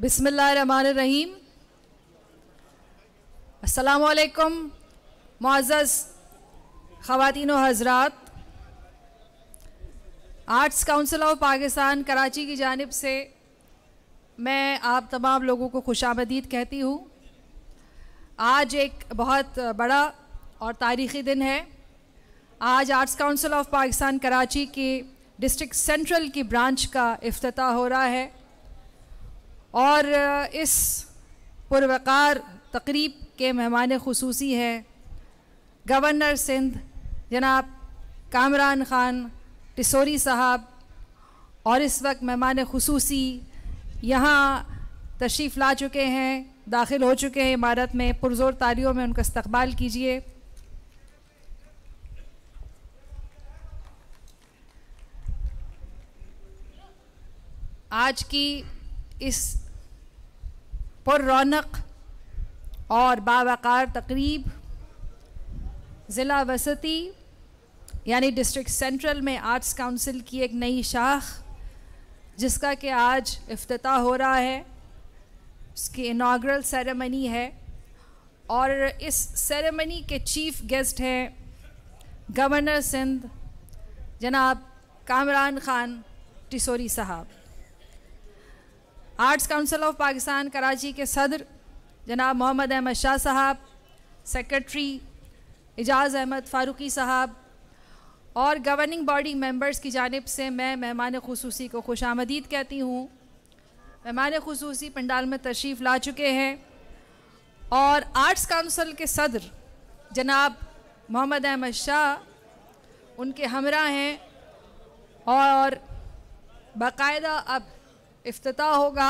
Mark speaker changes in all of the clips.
Speaker 1: बिसमीम असलकम मज़ज़ ख़वान हजरात Arts council of Pakistan Karachi की जानब से मैं आप तमाम लोगों को खुश आमदीद कहती हूँ आज एक बहुत बड़ा और तारीख़ी दिन है आज Arts council of Pakistan Karachi की डिस्ट्रिक्ट सेंट्रल की ब्रांच का अफ्ताह हो रहा है और इस पुरवकार तकरीब के मेहमान खसूसी हैं गवर्नर सिंध जनाब कामरान ख़ान टिसोरी साहब और इस वक्त मेहमान खसूसी यहाँ तशरीफ़ ला चुके हैं दाखिल हो चुके हैं इमारत में पुरजोर तालियों में उनका इस्तबाल कीजिए आज की इस पर रौनक और बावकार तकरीब ज़िला वसती यानी डिस्ट्रिक्ट सेंट्रल में आर्ट्स काउंसिल की एक नई शाख जिसका कि आज अफ्ताह हो रहा है उसकी इनाग्रल सेरेमनी है और इस सेरेमनी के चीफ गेस्ट हैं गवर्नर सिंध जनाब कामरान ख़ान टिसोरी साहब Arts council of Pakistan Karachi के सदर जनाब मोहम्मद अहमद शाह साहब सेक्रेटरी एजाज़ अहमद फ़ारूकी साहब और गवर्निंग बॉडी मेंबर्स की जानब से मैं मेहमान खसूसी को खुश आमदीद कहती हूँ मेहमान खसूसी पंडाल में तशरीफ़ ला चुके हैं और आर्ट्स काउंसिल के सदर जनाब मोहम्मद अहमद शाह उनके हमरा हैं और बाकायदा अब अफ्ताह होगा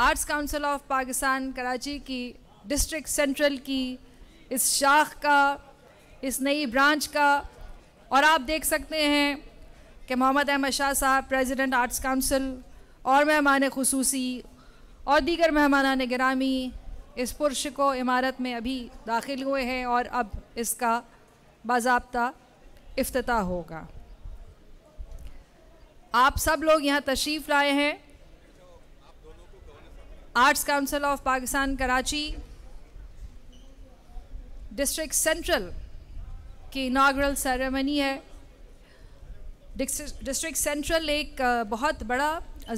Speaker 1: Arts council of Pakistan Karachi की डिस्ट्रिक्ट सेंट्रल की इस शाख का इस नई ब्रांच का और आप देख सकते हैं कि मोहम्मद अहमद शाह साहब प्रेसिडेंट आर्ट्स काउंसिल और मेहमान खसूसी और दीगर मेहमान ग्रामी इस पुरश को इमारत में अभी दाखिल हुए हैं और अब इसका बाबा अफ्ताह होगा आप सब लोग यहाँ तशरीफ़ लाए हैं Arts council of Pakistan Karachi District Central की इनाग्रल सेरेमनी है डिस्ट्रिक्ट सेंट्रल एक बहुत बड़ा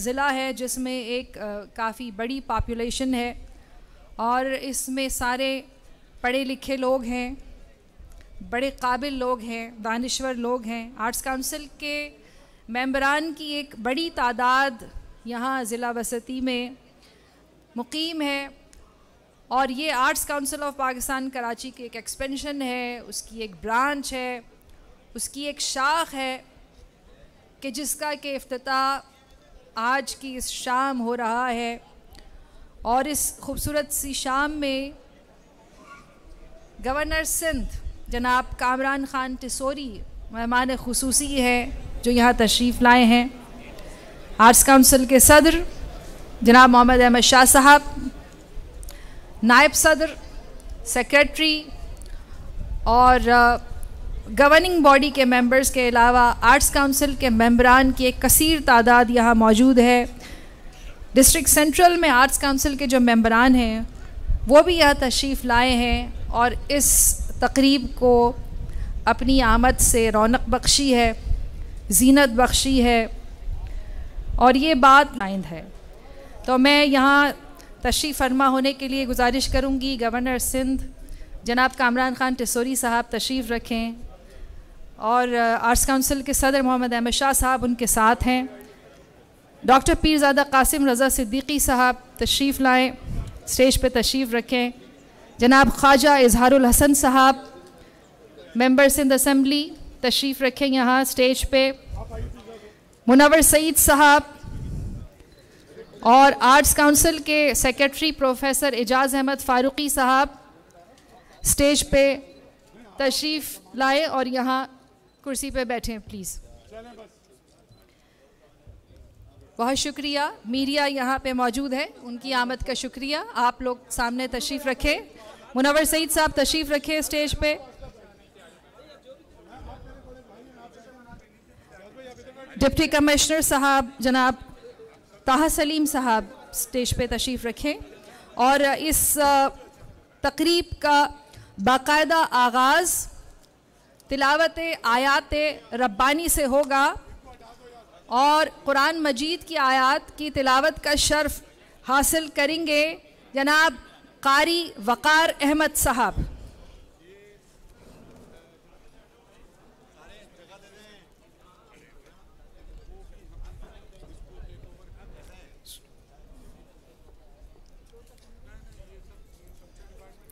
Speaker 1: ज़िला है जिसमें एक काफ़ी बड़ी पापुलेशन है और इसमें सारे पढ़े लिखे लोग हैं बड़े काबिल लोग हैं दानश्वर लोग हैं आर्ट्स काउंसिल के मेम्बरान की एक बड़ी तादाद यहाँ ज़िला वसती में मुकीम है और ये Arts council of Pakistan Karachi की एक एक्सपेंशन है उसकी एक ब्रांच है उसकी एक शाख है कि जिसका के अफ्ताह आज की इस शाम हो रहा है और इस खूबसूरत सी शाम में गवर्नर सिंध जनाब कामरान ख़ान टिसोरी मेहमान खसूसी है जो यहाँ तशरीफ़ लाए हैं आर्ट्स काउंसिल के सदर जनाब मोहम्मद अहमद शाह साहब नायब सदर सेक्रेटरी और गवर्निंग बॉडी के मेंबर्स के अलावा आर्ट्स काउंसिल के मेंबरान की एक कसीर तादाद यहाँ मौजूद है डिस्ट्रिक्ट सेंट्रल में आर्ट्स काउंसिल के जो मेंबरान हैं वो भी यहाँ तशरीफ़ लाए हैं और इस तकरीब को अपनी आमद से रौनक बख्शी है जीनत बख्शी है और ये बात नाइंद है तो मैं यहाँ तशरीफ़ फरमा होने के लिए गुजारिश करूँगी गवर्नर सिंध जनाब कामरान ख़ान टिसोरी साहब तशरीफ़ रखें और आर्ट्स काउंसिल के सदर मोहम्मद अहमद शाह साहब उनके साथ हैं डॉक्टर पीरजादा कासिम रज़ा सिद्दीकी साहब तशरीफ़ लाएँ स्टेज पे तशरीफ़ रखें जनाब ख्वाजा इजहारुल हसन साहब मेंबर सिंध असम्बली तशरीफ़ रखें यहाँ स्टेज पे मुनवर सईद साहब और आर्ट्स काउंसिल के सेक्रेटरी प्रोफेसर एजाज़ अहमद फ़ारूक़ी साहब स्टेज पे तशरीफ़ लाए और यहाँ कुर्सी पे बैठे प्लीज़ बहुत शुक्रिया मीडिया यहाँ पे मौजूद है उनकी आमद का शुक्रिया आप लोग सामने तशरीफ़ रखें मुनवर सईद साहब तशरीफ़ रखें स्टेज पे डिप्टी कमिश्नर साहब जनाब ताहा सलीम साहब स्टेज पे तशरीफ़ रखें और इस तकरीब का बाकायदा आगाज़ तिलावत आयात रब्बानी से होगा और कुरान मजीद की आयात की तिलावत का शर्फ हासिल करेंगे जनाब कारी वक़ार अहमद साहब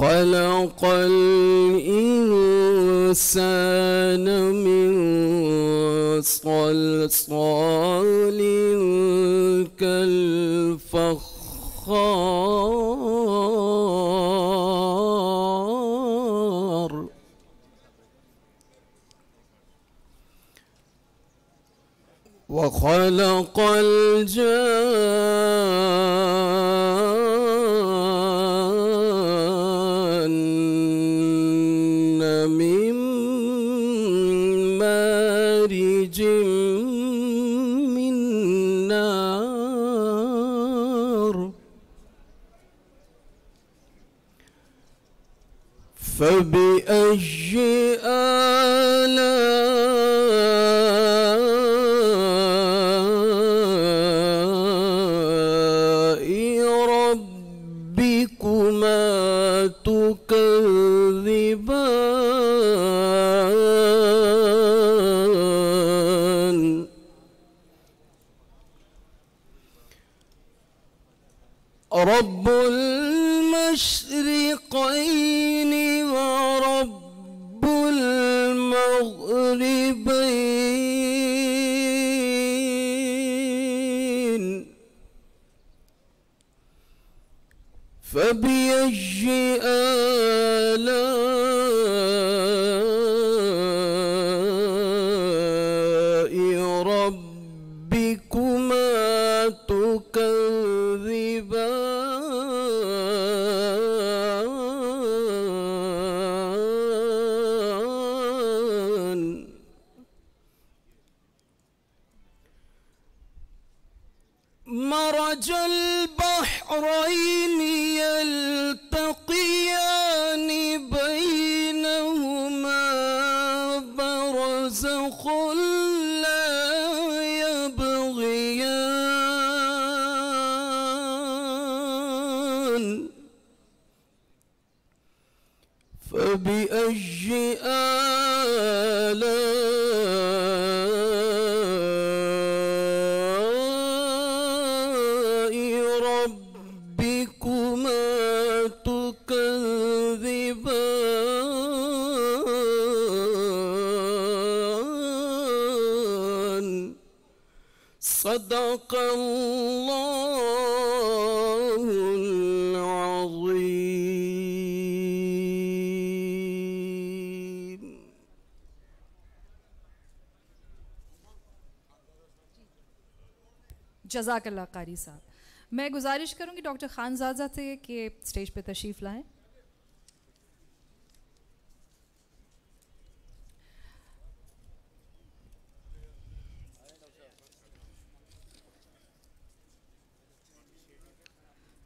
Speaker 2: خلق الإنسان من صلصال كالفخار وخلق الجان He صدق الله العظيم
Speaker 1: जजाक अल्लाह कारी साहब मैं गुजारिश करूंगी डॉक्टर खानजादा से कि स्टेज पे तशरीफ़ लाएं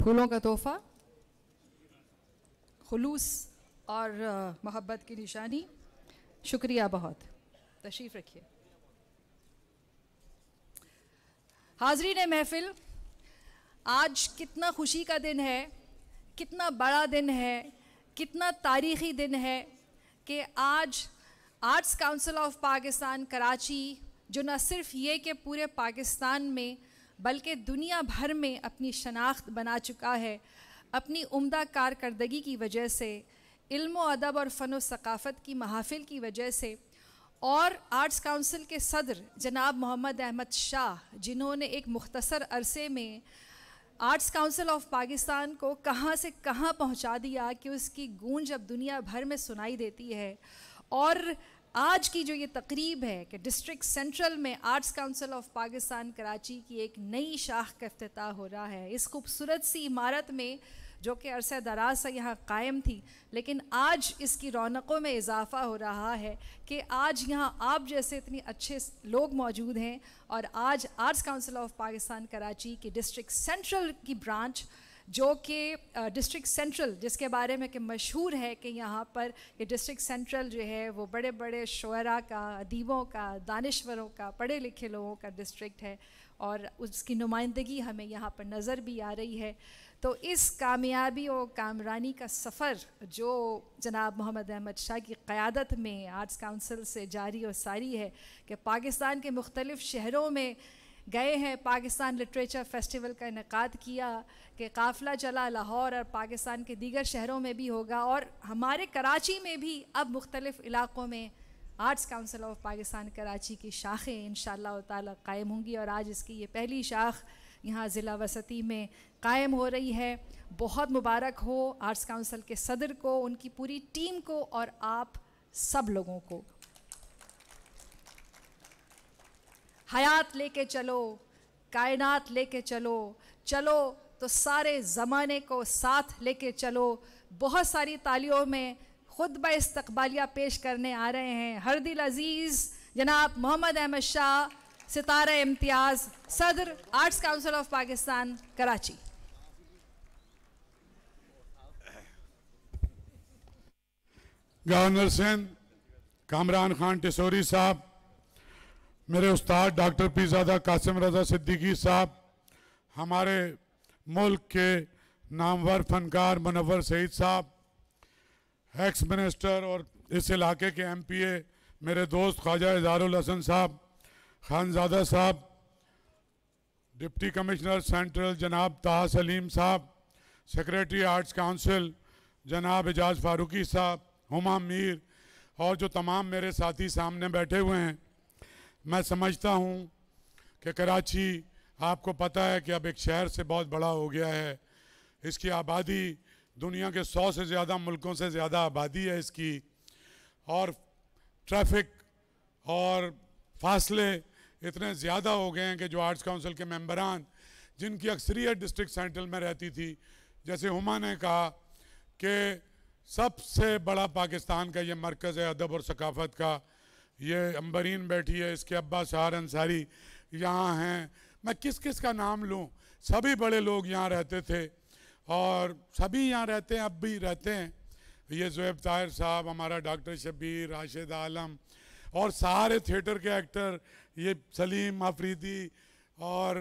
Speaker 1: फूलों का तोहफा खलूस और मोहब्बत की निशानी शुक्रिया बहुत तशरीफ़ रखिए हाजरी ने महफिल आज कितना खुशी का दिन है कितना बड़ा दिन है कितना तारीख़ी दिन है कि आज Arts council of Pakistan Karachi जो न सिर्फ ये कि पूरे पाकिस्तान में बल्कि दुनिया भर में अपनी शनाख्त बना चुका है अपनी उम्दा कारकर्दगी की वजह से इल्म अदब और फ़न सकाफ़त की महाफिल की वजह से और आर्ट्स काउंसिल के सदर जनाब मोहम्मद अहमद शाह जिन्होंने एक मुख्तसर अरसे में आर्ट्स काउंसिल ऑफ पाकिस्तान को कहाँ से कहाँ पहुँचा दिया कि उसकी गूंज अब दुनिया भर में सुनाई देती है और आज की जो ये तकरीब है कि डिस्ट्रिक्ट सेंट्रल में arts council of Pakistan Karachi की एक नई शाख का अफ्ताह हो रहा है इस खूबसूरत सी इमारत में जो कि अरसा दराज से यहाँ कायम थी लेकिन आज इसकी रौनकों में इजाफ़ा हो रहा है कि आज यहाँ आप जैसे इतने अच्छे लोग मौजूद हैं और आज Arts council of Pakistan Karachi की डिस्ट्रिक्ट सेंट्रल की ब्रांच जो कि डिस्ट्रिक्ट सेंट्रल जिसके बारे में कि मशहूर है कि यहाँ पर ये डिस्ट्रिक्ट सेंट्रल जो है वो बड़े बड़े शुरा का अदीबों का दानश्वरों का पढ़े लिखे लोगों का डिस्ट्रिक्ट है और उसकी नुमाइंदगी हमें यहाँ पर नज़र भी आ रही है तो इस कामयाबी और कामरानी का सफ़र जो जनाब मोहम्मद अहमद शाह की क़्यादत में आर्ट्स काउंसिल से जारी और सारी है कि पाकिस्तान के मुख्तलिफ़ शहरों में गए हैं पाकिस्तान लिटरेचर फेस्टिवल का इनका किया कि काफ़िला चला लाहौर और पाकिस्तान के दीगर शहरों में भी होगा और हमारे कराची में भी अब मुख्तलिफ़ इलाक़ों में arts council of Pakistan Karachi की शाखें इन ताला कायम होंगी और आज इसकी ये पहली शाख यहाँ ज़िला वसती में कायम हो रही है बहुत मुबारक हो आर्ट्स काउंसिल के सदर को उनकी पूरी टीम को और आप सब लोगों को हयात लेके चलो कायनात लेके चलो चलो तो सारे ज़माने को साथ लेके चलो बहुत सारी तालियों में खुद ब इस्तबालिया पेश करने आ रहे हैं हर दिल अज़ीज़ जनाब मोहम्मद अहमद शाह सितारा इम्तियाज़ सदर Arts council of Pakistan Karachi
Speaker 3: governor Sindh Kamran Khan Tessori साहब मेरे उस्ताद डॉक्टर पीजादा कासिम रजा सिद्दीकी साहब हमारे मुल्क के नामवर फनकार मुनवर सईद साहब एक्स मिनिस्टर और इस इलाके के एमपीए मेरे दोस्त ख्वाजा इजारुल हसन साहब खानजादा साहब डिप्टी कमिश्नर सेंट्रल जनाब ताहा सलीम साहब सेक्रेटरी आर्ट्स काउंसिल जनाब एजाज फारूकी साहब हुमा मीर और जो तमाम मेरे साथी सामने बैठे हुए हैं मैं समझता हूँ कि कराची आपको पता है कि अब एक शहर से बहुत बड़ा हो गया है इसकी आबादी दुनिया के सौ से ज़्यादा मुल्कों से ज़्यादा आबादी है इसकी और ट्रैफिक और फासले इतने ज़्यादा हो गए हैं कि जो आर्ट्स काउंसिल के मेम्बरान जिनकी अक्सरियत डिस्ट्रिक्ट सेंट्रल में रहती थी जैसे हुमा ने कहा कि सबसे बड़ा पाकिस्तान का ये मरकज़ है अदब और सकाफ़त का ये अम्बरीन बैठी है इसके अब्बा शार अंसारी यहाँ हैं मैं किस किस का नाम लूँ सभी बड़े लोग यहाँ रहते थे और सभी यहाँ रहते हैं अब भी रहते हैं ये जोएब ताहिर साहब हमारा डॉक्टर शबीर राशिद आलम और सारे थिएटर के एक्टर ये सलीम आफरीदी और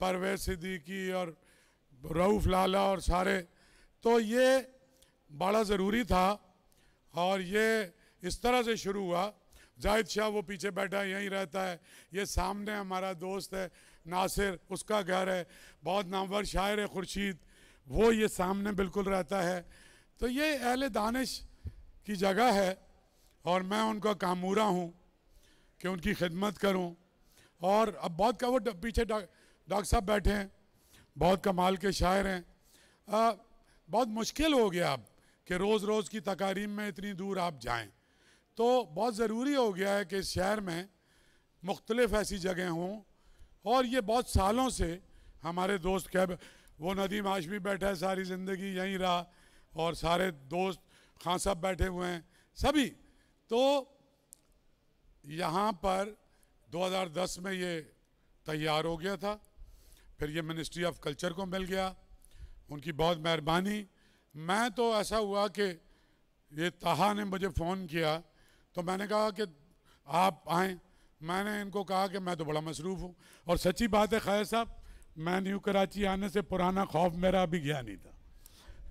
Speaker 3: परवेज सिद्दीकी और रऊफ़ लाला और सारे तो ये बड़ा ज़रूरी था और ये इस तरह से शुरू हुआ जाहिद शाह वो पीछे बैठा है यहीं रहता है ये सामने हमारा दोस्त है नासिर उसका घर है बहुत नामवर शायर है खुर्शीद वो ये सामने बिल्कुल रहता है तो ये अहल दानिश की जगह है और मैं उनका कामूरा हूँ कि उनकी खिदमत करूँ और अब बहुत का वो पीछे डॉक्टर साहब बैठे हैं बहुत कमाल के शायर हैं आ, बहुत मुश्किल हो गया अब कि रोज़ रोज़ की तकारीम में इतनी दूर आप जाएं तो बहुत ज़रूरी हो गया है कि इस शहर में मुख्तलिफ़ ऐसी जगह हों और ये बहुत सालों से हमारे दोस्त कैब वो नदीम भी बैठा है सारी ज़िंदगी यहीं रहा और सारे दोस्त खां साहब बैठे हुए हैं सभी तो यहाँ पर 2010 में ये तैयार हो गया था फिर ये मिनिस्ट्री ऑफ कल्चर को मिल गया उनकी बहुत मेहरबानी मैं तो ऐसा हुआ कि ये तहा ने मुझे फ़ोन किया तो मैंने कहा कि आप आएँ मैंने इनको कहा कि मैं तो बड़ा मसरूफ़ हूँ और सच्ची बात है खैर साहब मैं न्यू कराची आने से पुराना खौफ मेरा अभी गया नहीं था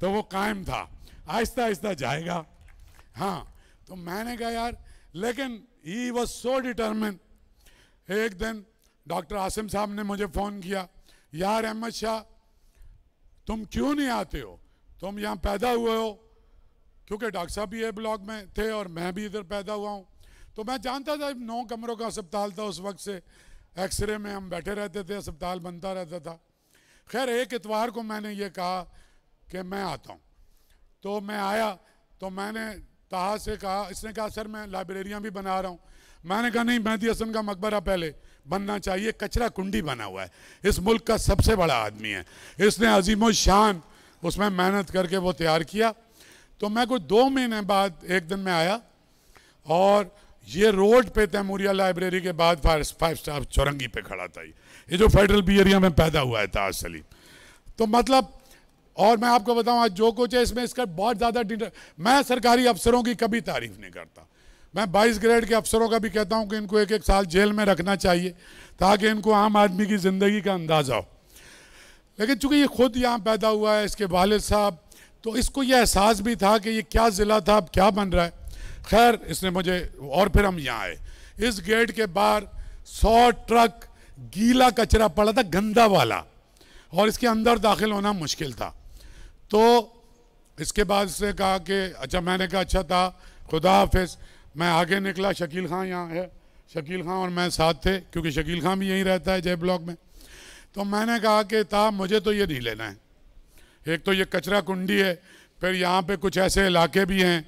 Speaker 3: तो वो कायम था आहिस्ता आहिस्ता जाएगा हाँ तो मैंने कहा यार लेकिन ही वॉज सो डिटर्मिन एक दिन डॉक्टर आसिम साहब ने मुझे फ़ोन किया यार अहमद शाह तुम क्यों नहीं आते हो तुम यहाँ पैदा हुए हो क्योंकि डॉक्टर साहब भी ये ब्लॉक में थे और मैं भी इधर पैदा हुआ हूँ तो मैं जानता था नौ कमरों का अस्पताल था उस वक्त से एक्सरे में हम बैठे रहते थे अस्पताल बनता रहता था खैर एक इतवार को मैंने ये कहा कि मैं आता हूँ तो मैं आया तो मैंने तहा से कहा इसने कहा सर मैं लाइब्रेरियाँ भी बना रहा हूँ मैंने कहा नहीं मैं दिया का मकबरा पहले बनना चाहिए कचरा कुंडी बना हुआ है इस मुल्क का सबसे बड़ा आदमी है इसने अजीम शान उसमें मेहनत करके वो तैयार किया तो मैं कुछ दो महीने बाद एक दिन में आया और ये रोड पे तैमूरिया लाइब्रेरी के बाद फाइव स्टार चौरंगी पे खड़ा था ये जो फेडरल बी एरिया में पैदा हुआ है ताज सलीम तो मतलब और मैं आपको बताऊं आज जो कुछ है इसमें इसका बहुत ज़्यादा मैं सरकारी अफसरों की कभी तारीफ नहीं करता मैं 22 ग्रेड के अफसरों का भी कहता हूं कि इनको एक एक साल जेल में रखना चाहिए ताकि इनको आम आदमी की ज़िंदगी का अंदाज़ा हो लेकिन चूंकि ये खुद यहाँ पैदा हुआ है इसके वालद साहब तो इसको ये एहसास भी था कि ये क्या ज़िला था अब क्या बन रहा है खैर इसने मुझे और फिर हम यहाँ आए इस गेट के बाहर सौ ट्रक गीला कचरा पड़ा था गंदा वाला और इसके अंदर दाखिल होना मुश्किल था तो इसके बाद इसने कहा कि अच्छा मैंने कहा अच्छा था खुदा हाफिज मैं आगे निकला शकील खां यहाँ है शकील खां और मैं साथ थे क्योंकि शकील खां भी यहीं रहता है जय ब्लॉक में तो मैंने कहा कि ता मुझे तो ये नहीं लेना है एक तो ये कचरा कुंडी है फिर यहाँ पे कुछ ऐसे इलाके भी हैं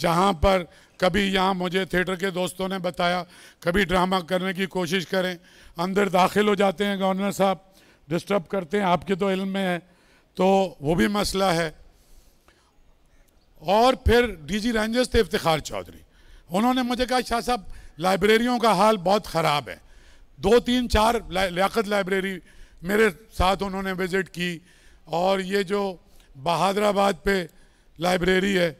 Speaker 3: जहाँ पर कभी यहाँ मुझे थिएटर के दोस्तों ने बताया कभी ड्रामा करने की कोशिश करें अंदर दाखिल हो जाते हैं गवर्नर साहब डिस्टर्ब करते हैं आपके तो इल्म में है तो वो भी मसला है और फिर डीजी रेंजर्स थे इफ्तार चौधरी उन्होंने मुझे कहा शाह साहब लाइब्रेरियों का हाल बहुत ख़राब है दो तीन चार लियात लाइब्रेरी मेरे साथ उन्होंने विज़िट की और ये जो बहादराबाद पे लाइब्रेरी है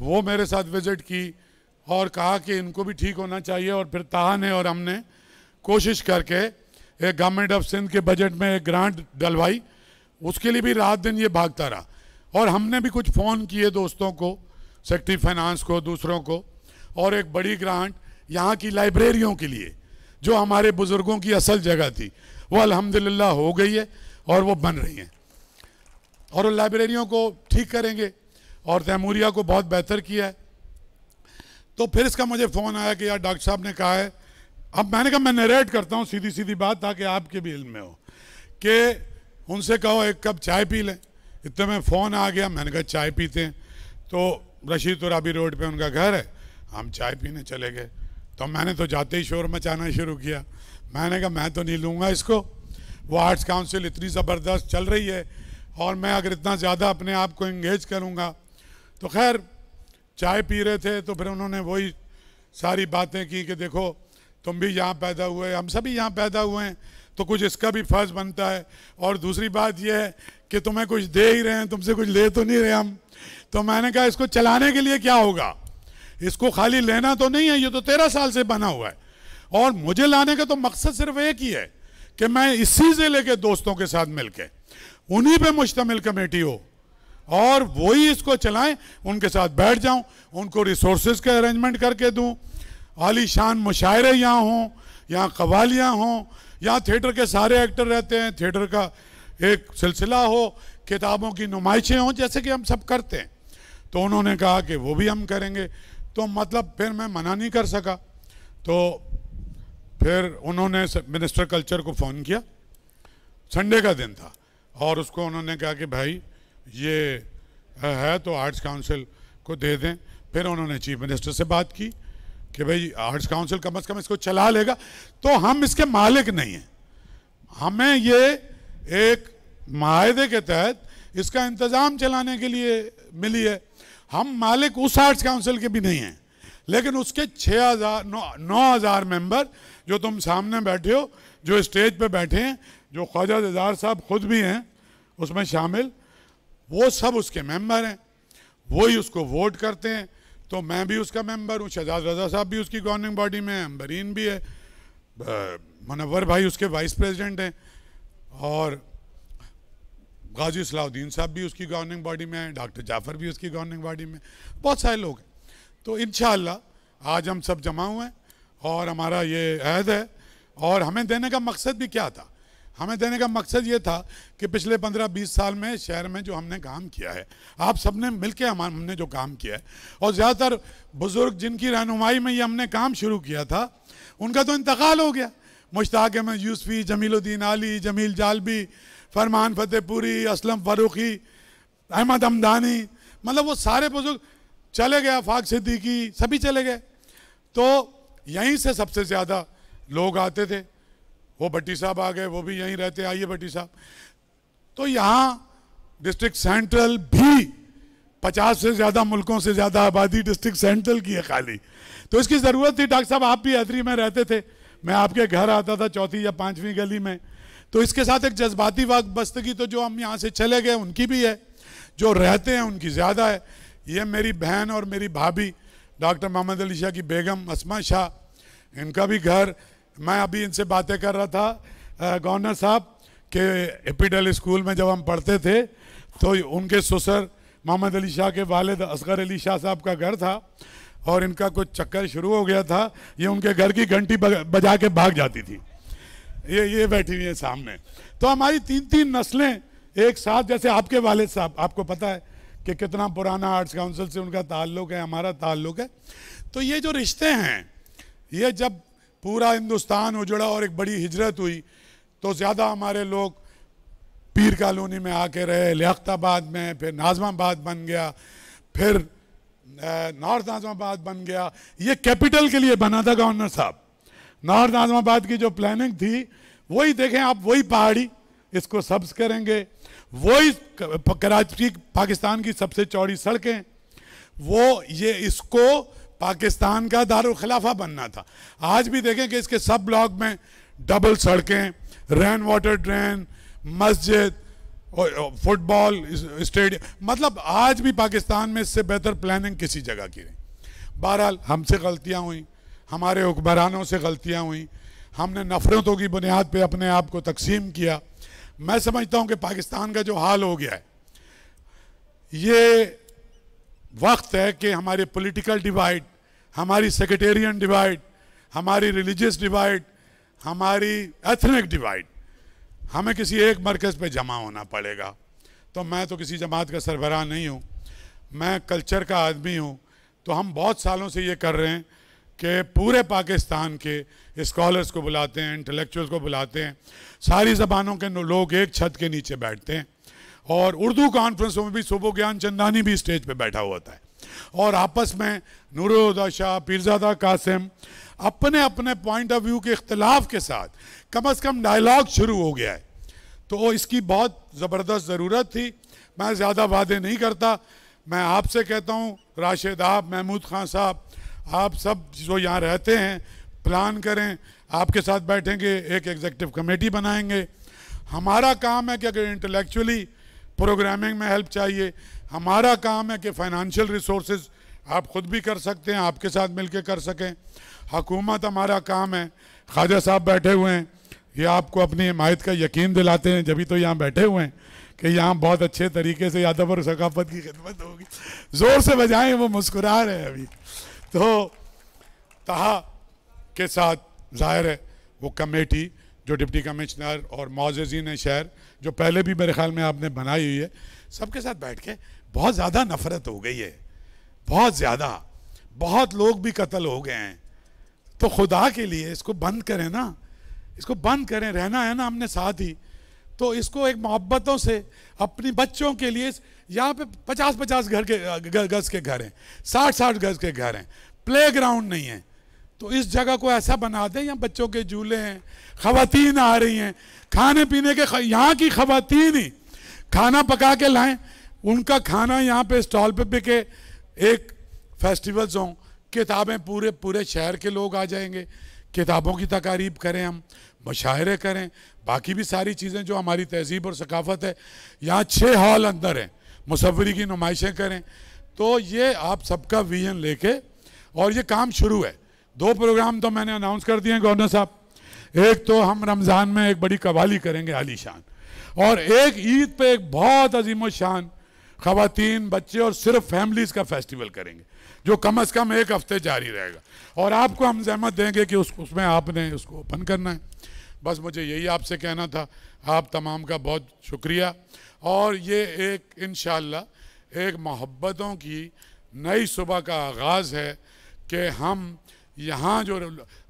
Speaker 3: वो मेरे साथ विज़िट की और कहा कि इनको भी ठीक होना चाहिए और फिर तहा ने और हमने कोशिश करके एक गवर्नमेंट ऑफ सिंध के बजट में एक ग्रांट डलवाई उसके लिए भी रात दिन ये भागता रहा और हमने भी कुछ फ़ोन किए दोस्तों को सेक्टरी फाइनेंस को दूसरों को और एक बड़ी ग्रांट यहाँ की लाइब्रेरियों के लिए जो हमारे बुज़ुर्गों की असल जगह थी वो अलहमदिल्ला हो गई है और वो बन रही हैं और उन लाइब्रेरियों को ठीक करेंगे और तैमूरिया को बहुत बेहतर किया है तो फिर इसका मुझे फ़ोन आया कि यार डॉक्टर साहब ने कहा है अब मैंने कहा मैं नरेट करता हूँ सीधी सीधी बात ताकि आपके भी इल्म में हो कि उनसे कहो एक कप चाय पी लें इतने में फ़ोन आ गया मैंने कहा चाय पीते हैं तो रशीद तुराबी तो रोड पे उनका घर है हम चाय पीने चले गए तो मैंने तो जाते ही शोर मचाना शुरू किया मैंने कहा मैं तो नहीं लूँगा इसको वो आर्ट्स काउंसिल इतनी ज़बरदस्त चल रही है और मैं अगर इतना ज़्यादा अपने आप को इंगेज करूँगा तो खैर चाय पी रहे थे तो फिर उन्होंने वही सारी बातें की कि देखो तुम भी यहाँ पैदा हुए हम सभी यहाँ पैदा हुए हैं तो कुछ इसका भी फर्ज बनता है और दूसरी बात यह है कि तुम्हें कुछ दे ही रहे हैं तुमसे कुछ ले तो नहीं रहे हम तो मैंने कहा इसको चलाने के लिए क्या होगा इसको खाली लेना तो नहीं है ये तो तेरह साल से बना हुआ है और मुझे लाने का तो मकसद सिर्फ एक ही है कि मैं इसी से लेके दोस्तों के साथ मिलके उन्हीं पे मुश्तमिल कमेटी हो और वही इसको चलाएं उनके साथ बैठ जाऊं उनको रिसोर्सेज के अरेंजमेंट करके दूं आलीशान मुशायरे यहाँ हों यहाँ कवालियाँ हों यहाँ थिएटर के सारे एक्टर रहते हैं थिएटर का एक सिलसिला हो किताबों की नुमाइशें हों जैसे कि हम सब करते हैं तो उन्होंने कहा कि वो भी हम करेंगे तो मतलब फिर मैं मना नहीं कर सका तो फिर उन्होंने मिनिस्टर कल्चर को फ़ोन किया संडे का दिन था और उसको उन्होंने कहा कि भाई ये है तो आर्ट्स काउंसिल को दे दें फिर उन्होंने चीफ मिनिस्टर से बात की कि भाई आर्ट्स काउंसिल कम अज़ कम इसको चला लेगा तो हम इसके मालिक नहीं हैं हमें ये एक माहे के तहत इसका इंतज़ाम चलाने के लिए मिली है हम मालिक उस आर्ट्स काउंसिल के भी नहीं हैं लेकिन उसके छः हज़ार नौ, नौ हज़ार मेम्बर जो तुम सामने बैठे हो जो स्टेज पे बैठे हैं जो ख्वाजा जदार साहब खुद भी हैं उसमें शामिल वो सब उसके मेंबर हैं वही उसको वोट करते हैं तो मैं भी उसका मेंबर हूँ शहजाद रजा साहब भी उसकी गवर्निंग बॉडी में है अम्बरीन भी है मनवर भाई उसके वाइस प्रेसिडेंट हैं और गाजी सलाउद्दीन साहब भी उसकी गवर्निंग बॉडी में हैं डॉक्टर जाफ़र भी उसकी गवर्निंग बॉडी में बहुत सारे लोग हैं तो इन आज हम सब जमा हुए हैं और हमारा ये अहद है और हमें देने का मकसद भी क्या था हमें देने का मकसद ये था कि पिछले 15-20 साल में शहर में जो हमने काम किया है आप सबने मिल के हम हमने जो काम किया है और ज़्यादातर बुज़ुर्ग जिनकी रहनुमाई में ये हमने काम शुरू किया था उनका तो इंतकाल हो गया मुश्ताक अहमद यूसफ़ी जमीलुद्दीन आली जमील जालबी फरमान फतेहपुरी असलम फ़ारूकी अहमद हमदानी मतलब वो सारे बुज़ुर्ग चले गए आफाक सिद्दीकी सभी चले गए तो यहीं से सबसे ज़्यादा लोग आते थे वो भट्टी साहब आ गए वो भी यहीं रहते आइए भट्टी साहब तो यहाँ डिस्ट्रिक्ट सेंट्रल भी पचास से ज़्यादा मुल्कों से ज़्यादा आबादी डिस्ट्रिक्ट सेंट्रल की है खाली तो इसकी ज़रूरत थी डॉक्टर साहब आप भी हैदरी में रहते थे मैं आपके घर आता था चौथी या पाँचवीं गली में तो इसके साथ एक जज्बाती वाक बस्तगी तो जो हम यहाँ से चले गए उनकी भी है जो रहते हैं उनकी ज़्यादा है ये मेरी बहन और मेरी भाभी डॉक्टर मोहम्मद अली शाह की बेगम असमा शाह इनका भी घर मैं अभी इनसे बातें कर रहा था गवर्नर साहब के एपिडल स्कूल में जब हम पढ़ते थे तो उनके ससुर मोहम्मद अली शाह के वालद असगर अली शाह साहब का घर था और इनका कुछ चक्कर शुरू हो गया था ये उनके घर की घंटी बजा के भाग जाती थी ये ये बैठी हुई है सामने तो हमारी तीन तीन नस्लें एक साथ जैसे आपके वालिद साहब आपको पता है कि कितना पुराना आर्ट्स काउंसिल से उनका ताल्लुक है हमारा ताल्लुक है तो ये जो रिश्ते हैं ये जब पूरा हिंदुस्तान उजड़ा और एक बड़ी हिजरत हुई तो ज़्यादा हमारे लोग पीर कॉलोनी में आके रहे लियाबाद में फिर नाजमाबाद बन गया फिर नॉर्थ नाजमाबाद बन गया ये कैपिटल के लिए बना था गवर्नर साहब नॉर्थ नाजमाबाद की जो प्लानिंग थी वही देखें आप वही पहाड़ी इसको सब्स करेंगे वही कराची पाकिस्तान की सबसे चौड़ी सड़कें वो ये इसको पाकिस्तान का खिलाफा बनना था आज भी देखें कि इसके सब ब्लॉक में डबल सड़कें रेन वाटर ड्रेन मस्जिद फुटबॉल स्टेडियम मतलब आज भी पाकिस्तान में इससे बेहतर प्लानिंग किसी जगह की नहीं बहरहाल हमसे गलतियाँ हुई हमारे हुक्मरानों से गलतियाँ हुई हमने नफ़रतों की बुनियाद पर अपने आप को तकसीम किया मैं समझता हूँ कि पाकिस्तान का जो हाल हो गया है ये वक्त है कि हमारे पॉलिटिकल डिवाइड हमारी सेक्रेटेरियन डिवाइड हमारी रिलीजियस डिवाइड हमारी एथनिक डिवाइड हमें किसी एक मरकज़ पे जमा होना पड़ेगा तो मैं तो किसी जमात का सरबरा नहीं हूँ मैं कल्चर का आदमी हूँ तो हम बहुत सालों से ये कर रहे हैं कि पूरे पाकिस्तान के स्कॉलर्स को बुलाते हैं इंटेलेक्चुअल्स को बुलाते हैं सारी ज़बानों के लोग एक छत के नीचे बैठते हैं और उर्दू कॉन्फ्रेंसों में भी सोबो ज्ञान चंदानी भी स्टेज पे बैठा हुआ था और आपस में नूरदा शाह पीरजादा कासिम अपने अपने पॉइंट ऑफ व्यू के इख्तलाफ के साथ कम अज़ कम डायलॉग शुरू हो गया है तो इसकी बहुत ज़बरदस्त ज़रूरत थी मैं ज़्यादा वादे नहीं करता मैं आपसे कहता हूँ राशिद आप महमूद खान साहब आप सब जो यहाँ रहते हैं प्लान करें आपके साथ बैठेंगे एक एग्जेक्टिव कमेटी बनाएंगे हमारा काम है कि अगर इंटेलेक्चुअली प्रोग्रामिंग में हेल्प चाहिए हमारा काम है कि फाइनेंशियल रिसोर्स आप ख़ुद भी कर सकते हैं आपके साथ मिलकर कर सकें हकूमत हमारा काम है ख्वाजा साहब बैठे हुए हैं ये आपको अपनी हमायत का यकीन दिलाते हैं जब तो यहाँ बैठे हुए हैं कि यहाँ बहुत अच्छे तरीके से यादव और सकाफत की खिदमत होगी ज़ोर से बजाएं वो मुस्कुरा रहे हैं अभी तो तहा के साथ जाहिर है वो कमेटी जो डिप्टी कमिश्नर और मोजीन शहर जो पहले भी मेरे ख्याल में आपने बनाई हुई है सबके साथ बैठ के बहुत ज़्यादा नफरत हो गई है बहुत ज़्यादा बहुत लोग भी कत्ल हो गए हैं तो खुदा के लिए इसको बंद करें ना इसको बंद करें रहना है ना हमने साथ ही तो इसको एक मोहब्बतों से अपने बच्चों के लिए यहाँ पे पचास पचास घर के गज के घर हैं साठ साठ गज के घर हैं प्ले ग्राउंड नहीं है तो इस जगह को ऐसा बना दें यहाँ बच्चों के झूले हैं खातन आ रही हैं खाने पीने के यहाँ की खातन ही खाना पका के लाएं उनका खाना यहाँ पे स्टॉल पे बिके एक फेस्टिवल्स हों किताबें पूरे पूरे शहर के लोग आ जाएंगे किताबों की तकारीब करें हम मशारे करें बाकी भी सारी चीज़ें जो हमारी तहजीब और सकाफत है यहाँ छः हॉल अंदर हैं मुसवरी की नुमाइशें करें तो ये आप सबका विजन लेके और ये काम शुरू है दो प्रोग्राम तो मैंने अनाउंस कर दिए गवर्नर साहब एक तो हम रमज़ान में एक बड़ी कवाली करेंगे आलीशान और एक ईद पे एक बहुत अजीम शान खातन बच्चे और सिर्फ फैमिलीज़ का फेस्टिवल करेंगे जो कम अज़ कम एक हफ़्ते जारी रहेगा और आपको हम जहमत देंगे कि उस उसमें आपने उसको ओपन करना है बस मुझे यही आपसे कहना था आप तमाम का बहुत शुक्रिया और ये एक इन एक मोहब्बतों की नई सुबह का आगाज़ है कि हम यहाँ जो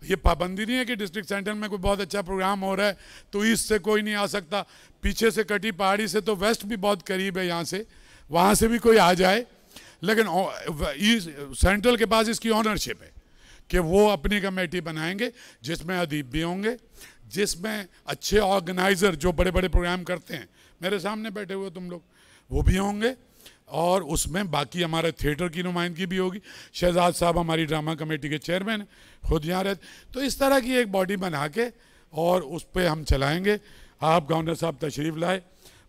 Speaker 3: ये पाबंदी नहीं है कि डिस्ट्रिक्ट सेंटर में कोई बहुत अच्छा प्रोग्राम हो रहा है तो ईस्ट से कोई नहीं आ सकता पीछे से कटी पहाड़ी से तो वेस्ट भी बहुत करीब है यहाँ से वहाँ से भी कोई आ जाए लेकिन सेंट्रल के पास इसकी ऑनरशिप है कि वो अपनी कमेटी बनाएंगे जिसमें अदीब भी होंगे जिसमें अच्छे ऑर्गेनाइज़र जो बड़े बड़े प्रोग्राम करते हैं मेरे सामने बैठे हुए तुम लोग वो भी होंगे और उसमें बाकी हमारे थिएटर की नुमाइंदगी भी होगी शहजाद साहब हमारी ड्रामा कमेटी के चेयरमैन हैं खुद यहाँ रहते तो इस तरह की एक बॉडी बना के और उस पर हम चलाएँगे आप गवर्नर साहब तशरीफ़ लाए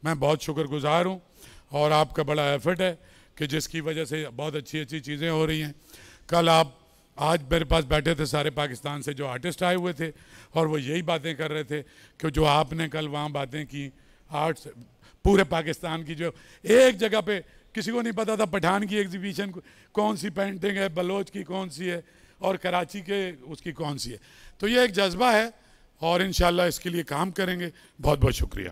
Speaker 3: मैं बहुत शुक्रगुजार हूँ और आपका बड़ा एफर्ट है कि जिसकी वजह से बहुत अच्छी अच्छी चीज़ें हो रही हैं कल आप आज मेरे पास बैठे थे सारे पाकिस्तान से जो आर्टिस्ट आए हुए थे और वो यही बातें कर रहे थे कि जो आपने कल वहाँ बातें की आर्ट्स पूरे पाकिस्तान की जो एक जगह पे किसी को नहीं पता था पठान की एग्जीबिशन कौन सी पेंटिंग है बलोच की कौन सी है और कराची के उसकी कौन सी है तो ये एक जज्बा है और इन इसके लिए काम करेंगे बहुत बहुत शुक्रिया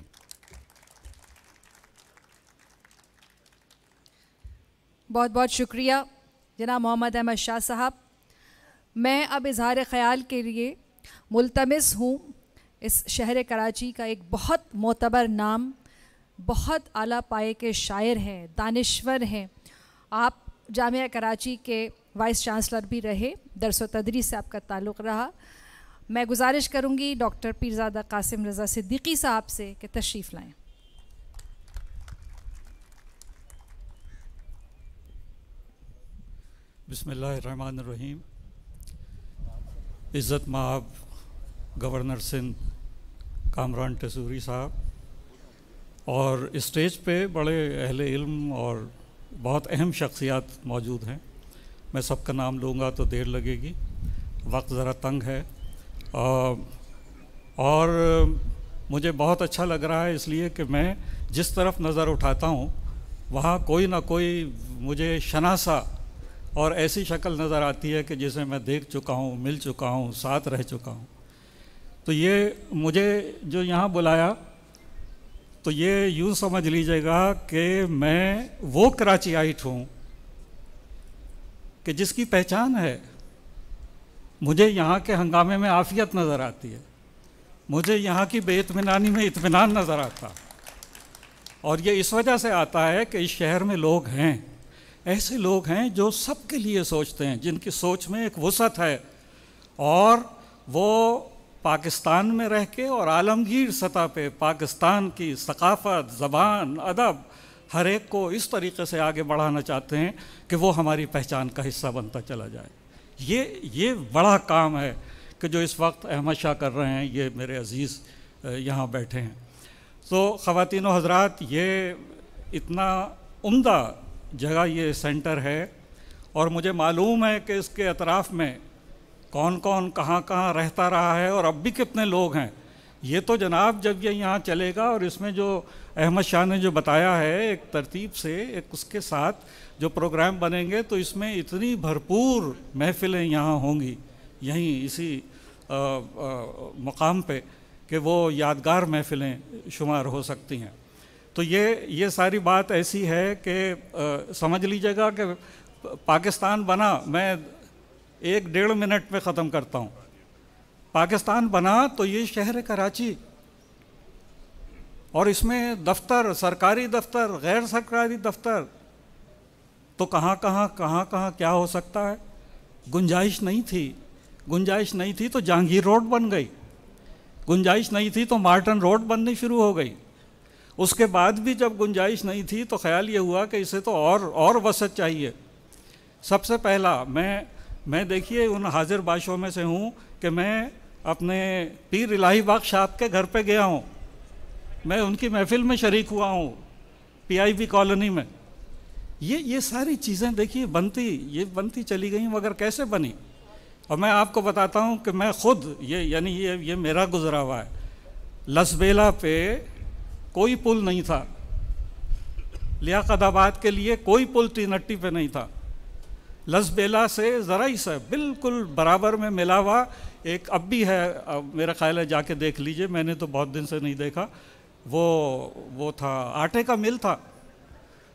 Speaker 1: बहुत बहुत शुक्रिया जना मोहम्मद अहमद शाह साहब मैं अब इजहार ख्याल के लिए मुलतमस हूँ इस शहर कराची का एक बहुत मोतबर नाम बहुत आला पाए के शायर हैं दानश्वर हैं आप जामिया कराची के वाइस चांसलर भी रहे दरस तदरी से आपका ताल्लुक़ रहा मैं गुजारिश करूँगी डॉक्टर पीरजादा कासिम रज़ा सिद्दीकी साहब से कि तशरीफ़ लाएँ
Speaker 4: बसमीम इज़्ज़त माब गवर्नर सिंध कामरान टसूरी साहब और स्टेज पे बड़े अहले इल्म और बहुत अहम शख्सियात मौजूद हैं मैं सबका नाम लूँगा तो देर लगेगी वक्त ज़रा तंग है और मुझे बहुत अच्छा लग रहा है इसलिए कि मैं जिस तरफ नज़र उठाता हूँ वहाँ कोई ना कोई मुझे शनासा और ऐसी शक्ल नज़र आती है कि जिसे मैं देख चुका हूँ मिल चुका हूँ साथ रह चुका हूँ तो ये मुझे जो यहाँ बुलाया तो ये यूँ समझ लीजिएगा कि मैं वो कराची आइट हूँ कि जिसकी पहचान है मुझे यहाँ के हंगामे में आफियत नज़र आती है मुझे यहाँ की बेतमिनानी में इतमान नज़र आता और ये इस वजह से आता है कि इस शहर में लोग हैं ऐसे लोग हैं जो सबके लिए सोचते हैं जिनकी सोच में एक वसत है और वो पाकिस्तान में रह के और आलमगीर सतह पे पाकिस्तान की सकाफ़त ज़बान अदब हर एक को इस तरीके से आगे बढ़ाना चाहते हैं कि वो हमारी पहचान का हिस्सा बनता चला जाए ये ये बड़ा काम है कि जो इस वक्त अहमद शाह कर रहे हैं ये मेरे अजीज़ यहाँ बैठे हैं तो ख़वातिन हजरात ये इतना उम्दा जगह ये सेंटर है और मुझे मालूम है कि इसके अतराफ़ में कौन कौन कहाँ कहाँ रहता रहा है और अब भी कितने लोग हैं ये तो जनाब जब ये यहाँ चलेगा और इसमें जो अहमद शाह ने जो बताया है एक तरतीब से एक उसके साथ जो प्रोग्राम बनेंगे तो इसमें इतनी भरपूर महफिलें यहाँ होंगी यहीं इसी आ, आ, मकाम पे कि वो यादगार महफिलें शुमार हो सकती हैं तो ये ये सारी बात ऐसी है कि समझ लीजिएगा कि पाकिस्तान बना मैं एक डेढ़ मिनट में ख़त्म करता हूँ पाकिस्तान बना तो ये शहर है कराची और इसमें दफ्तर सरकारी दफ्तर गैर सरकारी दफ्तर तो कहाँ कहाँ कहाँ कहाँ क्या हो सकता है गुंजाइश नहीं थी गुंजाइश नहीं थी तो जहांगीर रोड बन गई गुंजाइश नहीं थी तो मार्टन रोड बननी शुरू हो गई उसके बाद भी जब गुंजाइश नहीं थी तो ख्याल ये हुआ कि इसे तो और और वसत चाहिए सबसे पहला मैं मैं देखिए उन हाजिर बादशाहों में से हूँ कि मैं अपने पीर इलाही बाग शाह के घर पे गया हूँ मैं उनकी महफिल में शरीक हुआ हूँ पीआईबी कॉलोनी में ये ये सारी चीज़ें देखिए बनती ये बनती चली गई मगर कैसे बनी और मैं आपको बताता हूँ कि मैं खुद ये यानी ये ये मेरा गुजरा हुआ है लसबेला पे कोई पुल नहीं था लियाकदाबाद के लिए कोई पुल तीनट्टी पे नहीं था लसबेला से ज़रा सा बिल्कुल बराबर में मिला हुआ एक अब भी है अब मेरा ख्याल है जाके देख लीजिए मैंने तो बहुत दिन से नहीं देखा वो वो था आटे का मिल था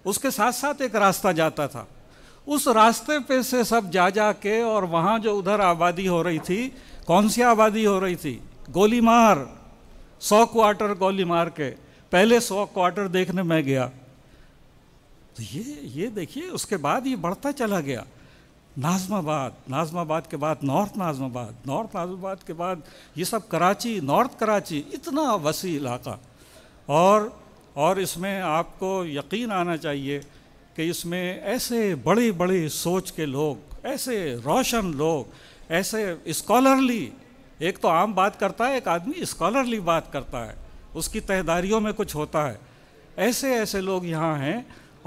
Speaker 4: उसके साथ साथ एक रास्ता जाता था उस रास्ते पे से सब जा जा के और वहाँ जो उधर आबादी हो रही थी कौन सी आबादी हो रही थी गोली मार सौ क्वार्टर गोली मार के पहले सौ क्वार्टर देखने मैं गया तो ये ये देखिए उसके बाद ये बढ़ता चला गया नाजमाबाद नाजमाबाद के बाद नॉर्थ नाजमाबाद नॉर्थ नाजमाबाद के बाद ये सब कराची नॉर्थ कराची इतना वसी इलाका और और इसमें आपको यकीन आना चाहिए कि इसमें ऐसे बड़ी बड़ी सोच के लोग ऐसे रोशन लोग ऐसे स्कॉलरली एक तो आम बात करता है एक आदमी स्कॉलरली बात करता है उसकी तहदारियों में कुछ होता है ऐसे ऐसे लोग यहाँ हैं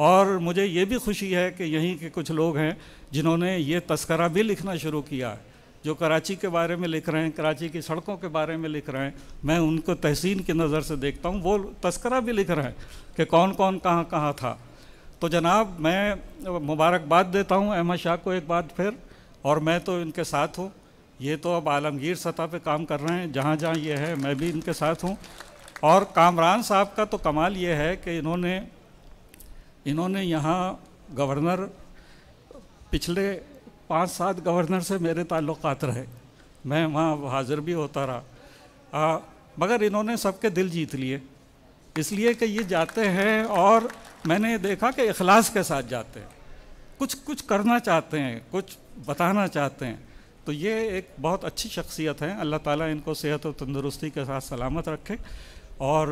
Speaker 4: और मुझे ये भी खुशी है कि यहीं के कुछ लोग हैं जिन्होंने ये तस्करा भी लिखना शुरू किया जो कराची के बारे में लिख रहे हैं कराची की सड़कों के बारे में लिख रहे हैं मैं उनको तहसीन की नज़र से देखता हूँ वो तस्करा भी लिख रहे हैं कि कौन कौन कहाँ कहाँ था तो जनाब मैं मुबारकबाद देता हूँ अहमद शाह को एक बार फिर और मैं तो इनके साथ हूँ ये तो अब आलमगीर सतह पे काम कर रहे हैं जहाँ जहाँ ये है मैं भी इनके साथ हूँ और कामरान साहब का तो कमाल ये है कि इन्होंने इन्होंने यहाँ गवर्नर पिछले पाँच सात गवर्नर से मेरे ताल्लुकात रहे मैं वहाँ हाजिर भी होता रहा आ, मगर इन्होंने सबके दिल जीत लिए इसलिए कि ये जाते हैं और मैंने देखा कि इखलास के साथ जाते हैं कुछ कुछ करना चाहते हैं कुछ बताना चाहते हैं तो ये एक बहुत अच्छी शख्सियत है अल्लाह ताला इनको सेहत और तंदुरुस्ती के साथ सलामत रखे और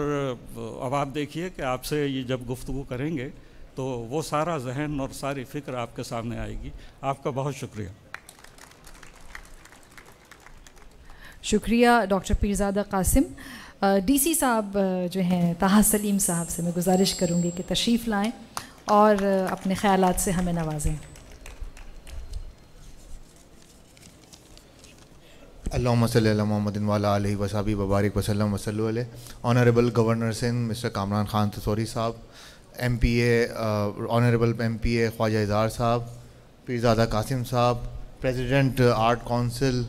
Speaker 4: अब आप देखिए कि आपसे ये जब गुफ्तु करेंगे तो वो सारा जहन और सारी फ़िक्र आपके सामने आएगी आपका बहुत शुक्रिया
Speaker 1: शुक्रिया डॉक्टर पीरजादा कासिम डीसी साहब जो हैं ताहा सलीम साहब से मैं गुजारिश करूँगी कि तशरीफ़ लाएँ और अपने ख्याल से हमें नवाजें
Speaker 5: अल्लाम मोहम्मद वाला वसाबी वबारक वसलम वसल honourable governor Sindh mister Kamran Khan Tessori साहब M P honourable M P A Khawaja Izhar साहब पीरजादा कासिम साहब president art council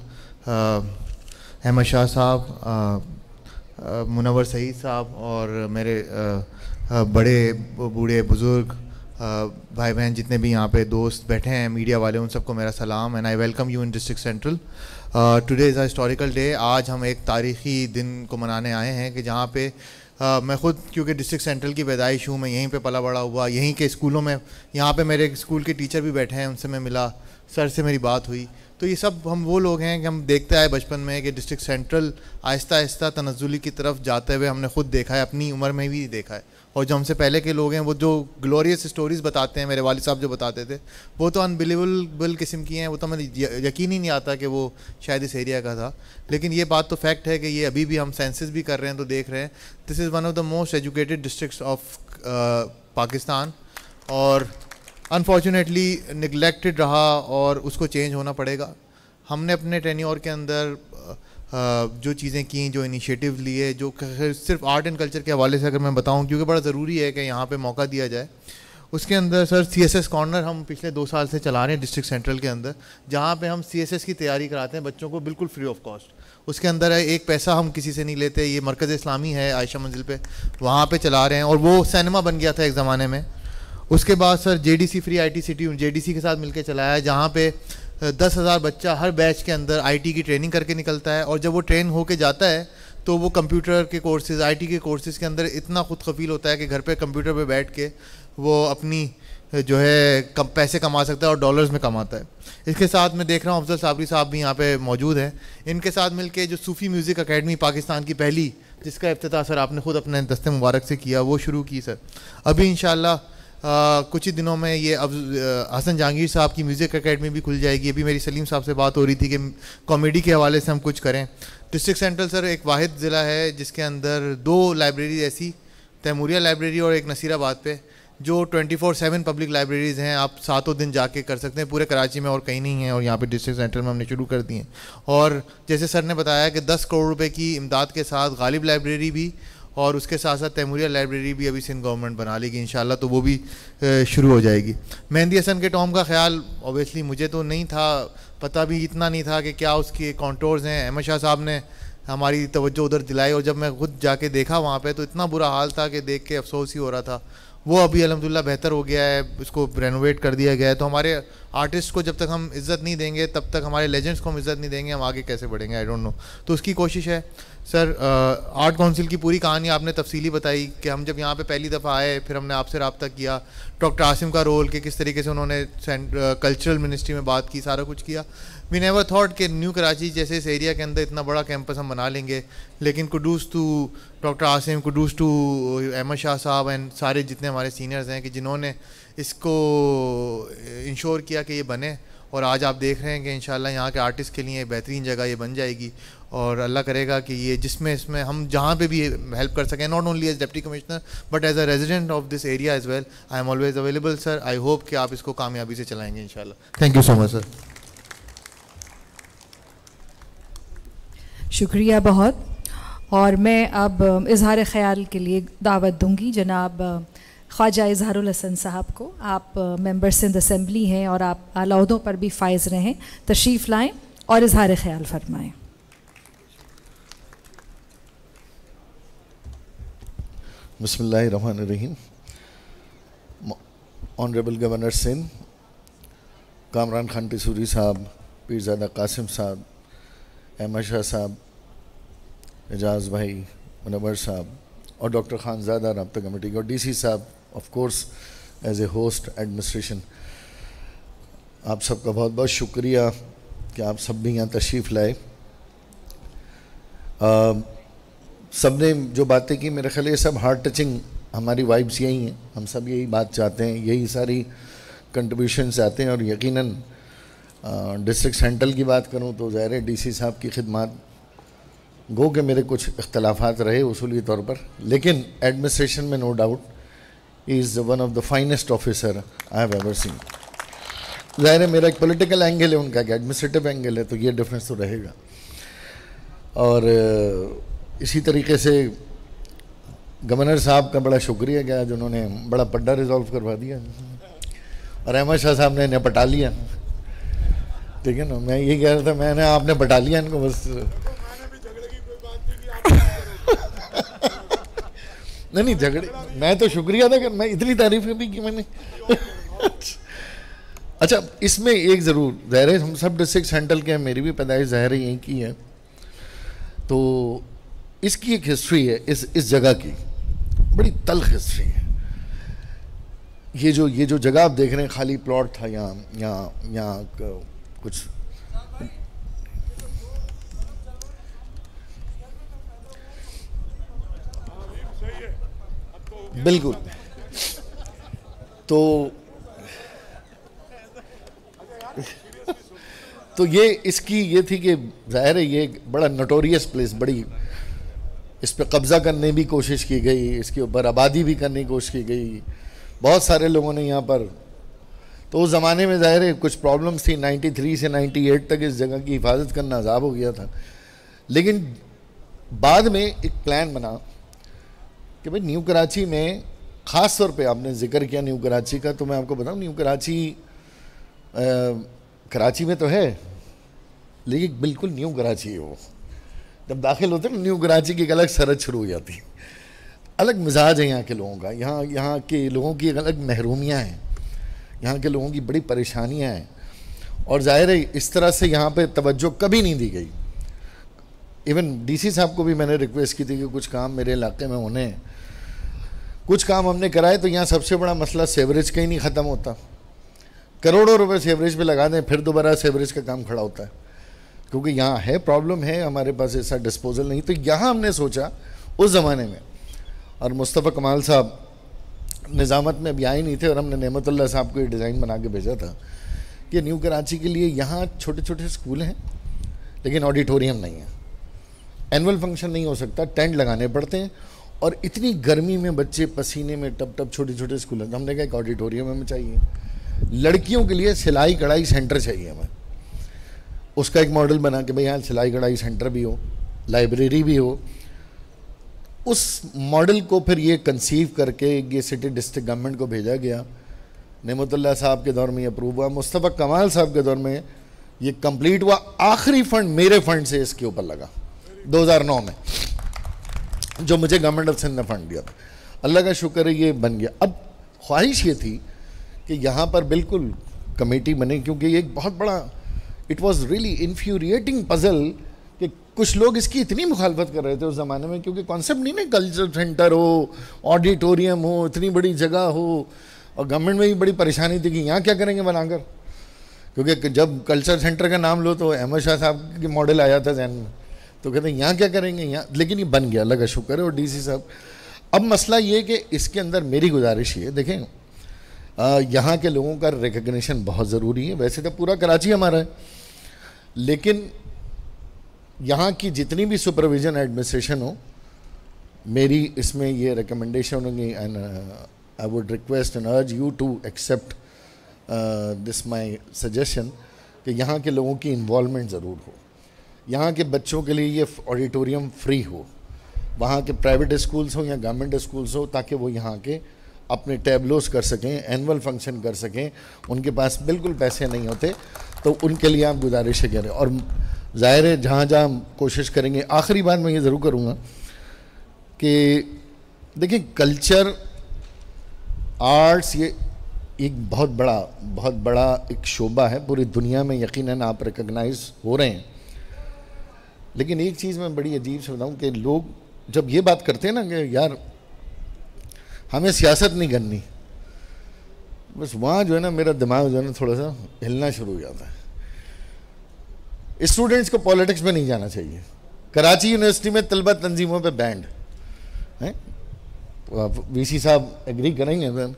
Speaker 5: Ahmed Shah साहब मुनवर सईद साहब और मेरे आ, uh, uh, बड़े बूढ़े बुज़ुर्ग uh, भाई बहन जितने भी यहाँ पे दोस्त बैठे हैं मीडिया वाले उन सबको मेरा सलाम and I welcome you in district central today is a historical day आज हम एक तारीख़ी दिन को मनाने आए हैं कि जहाँ पे आ, मैं ख़ुद क्योंकि डिस्ट्रिक्ट सेंट्रल की पैदाइश हूँ मैं यहीं पे पला बड़ा हुआ यहीं के स्कूलों में यहाँ पे मेरे स्कूल के टीचर भी बैठे हैं उनसे मैं मिला सर से मेरी बात हुई तो ये सब हम वो लोग हैं कि हम देखते आए बचपन में कि डिस्ट्रिक्ट सेंट्रल आहिस्ता आहिस्ता तनजुली की तरफ जाते हुए हमने ख़ुद देखा है अपनी उम्र में भी देखा है और जो हमसे पहले के लोग हैं वो जो ग्लोरियस स्टोरीज़ बताते हैं मेरे वालिद साहब जो बताते थे वो तो अनबिलीवेबल किस्म की हैं वो तो हमें यकीन ही नहीं आता कि वो शायद इस एरिया का था लेकिन ये बात तो फैक्ट है कि ये अभी भी हम सेंसिस भी कर रहे हैं तो देख रहे हैं this is one of the most educated district of Pakistan और अनफॉर्चुनेटली निगलेक्टेड रहा और उसको चेंज होना पड़ेगा हमने अपने टेन्योर के अंदर जो चीज़ें की जो इनिशिएटिव लिए जो सिर्फ आर्ट एंड कल्चर के हवाले से अगर मैं बताऊँ क्योंकि बड़ा ज़रूरी है कि यहाँ पर मौका दिया जाए उसके अंदर sir C S S corner हम पिछले दो साल से चला रहे हैं डिस्ट्रिक्ट सेंट्रल के अंदर जहाँ पे हम सी एस एस की तैयारी कराते हैं बच्चों को बिल्कुल फ्री ऑफ कॉस्ट उसके अंदर है एक पैसा हम किसी से नहीं लेते ये मरकज़ इस्लामी है आयशा मंजिल पर वहाँ पर चला रहे हैं और वो सैनमा बन गया था एक ज़माने में उसके बाद sir J D C free I T city J D C के साथ मिलकर चलाया है जहाँ पर दस हज़ार बच्चा हर बैच के अंदर आईटी की ट्रेनिंग करके निकलता है और जब वो ट्रेन होके जाता है तो वो कंप्यूटर के कोर्सेज़ आईटी के कोर्सेज़ के अंदर इतना खुद खफील होता है कि घर पे कंप्यूटर पे बैठ के वो अपनी जो है कम पैसे कमा सकता है और डॉलर्स में कमाता है इसके साथ मैं देख रहा हूँ अफजल साबरी साहब भी यहाँ पे मौजूद हैं इनके साथ मिलके जो सूफ़ी म्यूज़िक अकेडमी पाकिस्तान की पहली जिसका अफ्ताह सर आपने ख़ुद अपने दस्ते मुबारक से किया वो शुरू की सर अभी इन कुछ ही दिनों में ये अब हसन जहांगीर साहब की म्यूज़िक अकेडमी भी खुल जाएगी अभी मेरी सलीम साहब से बात हो रही थी कि कॉमेडी के हवाले से हम कुछ करें डिस्ट्रिक्ट सेंट्रल सर एक वाद ज़िला है जिसके अंदर दो लाइब्रेरी ऐसी तैमूरिया लाइब्रेरी और एक नसीराबाद पे जो 24/7 पब्लिक लाइब्रेरीज़ हैं आप सातों दिन जाके कर सकते हैं पूरे कराची में और कहीं नहीं है और यहाँ पे डिस्ट्रिक्ट सेंटर में हमने शुरू कर दिए हैं और जैसे सर ने बताया कि 10 करोड़ रुपए की इमदाद के साथ गालिब लाइब्रेरी भी और उसके साथ साथ तैमूरिया लाइब्रेरी भी अभी सिंध गवर्नमेंट बना लेगी इन तो वो भी शुरू हो जाएगी मेहंदी हसन के टॉम का ख्याल ओबियसली मुझे तो नहीं था पता भी इतना नहीं था कि क्या उसके कॉन्टोर्स हैं अहमद शाह साहब ने हमारी तवज्जो उधर दिलाई और जब मैं खुद जाके देखा वहाँ पे तो इतना बुरा हाल था कि देख के अफसोस ही हो रहा था वो अभी अलहमदिल्ला बेहतर हो गया है उसको रेनोवेट कर दिया गया है तो हमारे आर्टिस्ट को जब तक हम इज़्ज़त नहीं देंगे तब तक हमारे लेजेंड्स को हम इज़्ज़त नहीं देंगे हम आगे कैसे बढ़ेंगे आई डोंट नो तो उसकी कोशिश है सर आर्ट काउंसिल की पूरी कहानी आपने तफसीली बताई कि हम जब यहाँ पे पहली दफ़ा आए फिर हमने आपसे रबता किया डॉक्टर आसिम का रोल कि किस तरीके से उन्होंने कल्चरल मिनिस्ट्री uh, में बात की सारा कुछ किया वी नेवर थाट कि न्यू कराची जैसे इस एरिया के अंदर इतना बड़ा कैंपस हम बना लेंगे लेकिन kudos to doctor Asim kudos to Ahmed Shah साहब एंड सारे जितने हमारे सीनियर्स हैं कि जिन्होंने इसको इंश्योर uh, किया कि ये बने और आज आप देख रहे हैं कि इन यहाँ के आर्टिस्ट के लिए बेहतरीन जगह ये बन जाएगी और अल्लाह करेगा कि ये जिसमें इसमें हम जहाँ पे भी हेल्प कर सकें not only as deputy commissioner but as a resident of this area as well I am always available sir I hope कि आप इसको कामयाबी से चलाएंगे इनशाला thank you so much sir
Speaker 1: शुक्रिया बहुत और मैं अब इजहार ख्याल के लिए दावत दूंगी जनाब ख्वाजा इजहारुल हसन साहब को आप मेंबर सिंध असम्बली हैं और आप आलाहदों पर भी फायज़ रहें तशरीफ़ लाएँ और इजहार ख्याल फरमाएँ
Speaker 6: Bismillahir रहीम ऑनरेबल गवर्नर सिंह कामरान खान टिसूरी साहब पीरजादा कासिम साहब अहमद शाह साहब एजाज भाई मुनवर साहब और डॉक्टर खानजादा रबता कमेटी और सी साहब of course as a host administration आप सबका बहुत बहुत शुक्रिया कि आप सब भी यहाँ तशरीफ़ लाए सब ने जो बातें की मेरे ख्याल ये सब हार्ट टचिंग हमारी वाइब्स यही हैं हम सब यही बात चाहते हैं यही सारी कंट्रीब्यूशन आते हैं और यकीनन डिस्ट्रिक्ट सेंट्रल की बात करूँ तो ज़ाहिर डी सी साहब की खिदमत गो के मेरे कुछ इख्तलाफात रहे उसूली तौर पर लेकिन एडमिनिस्ट्रेशन में no doubt is one of the finest officer I have ever seen ज़ाहिर है मेरा एक पोलिटिकल एंगल है उनका कि एडमिनिस्ट्रेटिव एंगल है तो ये डिफरेंस तो रहेगा और इसी तरीके से गवर्नर साहब का बड़ा शुक्रिया गया आज उन्होंने बड़ा पड्डा रिजॉल्व करवा दिया और अहमद शाह साहब ने इन्हें पटा लिया ठीक है ना मैं ये कह रहा था मैंने आपने पटा लिया इनको बस नहीं नहीं झगड़े मैं तो शुक्रिया था कि मैं इतनी तारीफ भी की मैंने अच्छा इसमें एक ज़रूर ज़ाहिर है हम सब डिस्ट्रिक्ट सेंट्रल के हैं मेरी भी पैदाइश ज़ाहिर यहीं की है तो इसकी एक हिस्ट्री है इस इस जगह की बड़ी तल्ख हिस्ट्री है ये जो ये जो जगह आप देख रहे हैं खाली प्लॉट था यहाँ यहाँ यहाँ कुछ बिल्कुल तो तो ये इसकी ये थी कि जाहिर है ये बड़ा नटोरियस प्लेस बड़ी इस पर कब्ज़ा करने भी कोशिश की गई इसके ऊपर आबादी भी करने की कोशिश की गई बहुत सारे लोगों ने यहाँ पर तो उस ज़माने में ज़ाहिर है कुछ प्रॉब्लम्स थी 93 से 98 तक इस जगह की हिफाजत करना आज़ाब हो गया था लेकिन बाद में एक प्लान बना कि भाई न्यू कराची में ख़ास तौर पे आपने जिक्र किया न्यू कराची का तो मैं आपको बताऊँ न्यू कराची आ, कराची में तो है लेकिन बिल्कुल न्यू कराची है वो जब दाखिल होते हैं तो न्यू कराची की एक अलग सरहद शुरू हो जाती है अलग मिजाज है यहाँ के लोगों का यहाँ यहाँ के लोगों की एक अलग महरूमियाँ हैं यहाँ के लोगों की बड़ी परेशानियाँ हैं और ज़ाहिर है इस तरह से यहाँ पर तोज्जो कभी नहीं दी गई इवन डीसी साहब को भी मैंने रिक्वेस्ट की थी कि कुछ काम मेरे इलाके में होने कुछ काम हमने कराए तो यहाँ सबसे बड़ा मसला सेवरेज का ही नहीं ख़त्म होता करोड़ों रुपए सेवरेज पे लगा दें फिर दोबारा सेवरेज का काम खड़ा होता है क्योंकि यहाँ है प्रॉब्लम है हमारे पास ऐसा डिस्पोजल नहीं तो यहाँ हमने सोचा उस ज़माने में और मुस्तफ़ा कमाल साहब निज़ामत में अभी आए नहीं थे और हमने नमतुल्ला साहब को ये डिज़ाइन बना के भेजा था कि न्यू कराची के लिए यहाँ छोटे छोटे स्कूल हैं लेकिन ऑडिटोरियम नहीं है एनुअल फंक्शन नहीं हो सकता टेंट लगाने पड़ते हैं और इतनी गर्मी में बच्चे पसीने में टप टप छोटे छोटे स्कूल हैं तो हमने कहा एक ऑडिटोरियम हमें चाहिए लड़कियों के लिए सिलाई कढ़ाई सेंटर चाहिए हमें उसका एक मॉडल बना कि भाई यहाँ सिलाई कढ़ाई सेंटर भी हो लाइब्रेरी भी हो उस मॉडल को फिर ये कंसीव करके ये सिटी डिस्ट्रिक्ट गवर्नमेंट को भेजा गया नमतुल्ला साहब के दौर में अप्रूव हुआ मुस्तफ़ा कमाल साहब के दौर में ये कंप्लीट हुआ आखिरी फंड मेरे फंड से इसके ऊपर लगा 2009 में जो मुझे गवर्नमेंट ऑफ सिंध ने फंड दिया था अल्लाह का शुक्र है ये बन गया अब ख्वाहिश ये थी कि यहाँ पर बिल्कुल कमेटी बने क्योंकि ये एक बहुत बड़ा it was really infuriating puzzle कि कुछ लोग इसकी इतनी मुखालफत कर रहे थे उस ज़माने में क्योंकि कॉन्सेप्ट नहीं ना कल्चर सेंटर हो ऑडिटोरियम हो इतनी बड़ी जगह हो और गवर्नमेंट में भी बड़ी परेशानी थी कि यहाँ क्या करेंगे बनाकर क्योंकि जब कल्चर सेंटर का नाम लो तो अहमद शाह साहब के मॉडल आया था जहन में तो कहते हैं यहाँ क्या करेंगे यहाँ लेकिन ये बन गया लगा शुक्र है और सी साहब अब मसला ये कि इसके अंदर मेरी गुजारिश ये देखें यहाँ के लोगों का रिकग्निशन बहुत ज़रूरी है वैसे तो पूरा कराची हमारा है लेकिन यहाँ की जितनी भी सुपरविजन एडमिनिस्ट्रेशन हो मेरी इसमें ये रिकमेंडेशन होगी and I would request and urge you to accept this my suggestion कि यहाँ के लोगों की इन्वॉलमेंट ज़रूर हो यहाँ के बच्चों के लिए ये ऑडिटोरियम फ्री हो वहाँ के प्राइवेट स्कूल्स हो या गवर्नमेंट स्कूल्स हो ताकि वो यहाँ के अपने टैबलोस कर सकें एनुअल फंक्शन कर सकें उनके पास बिल्कुल पैसे नहीं होते तो उनके लिए आप गुजारिश करें और ज़ाहिर है जहाँ जहाँ कोशिश करेंगे आखिरी बात मैं ये ज़रूर करूँगा कि देखिए कल्चर आर्ट्स ये एक बहुत बड़ा बहुत बड़ा एक शोबा है पूरी दुनिया में यकीनन आप रिकग्नाइज हो रहे हैं लेकिन एक चीज़ मैं बड़ी अजीब से बताऊँ कि लोग जब ये बात करते हैं ना कि यार हमें सियासत नहीं करनी बस वहाँ जो है ना मेरा दिमाग जो है ना थोड़ा सा हिलना शुरू हो जाता है स्टूडेंट्स को पॉलिटिक्स में नहीं जाना चाहिए कराची यूनिवर्सिटी में तलबा तंजीमों पे बैंड हैं वीसी तो साहब एग्री करेंगे सर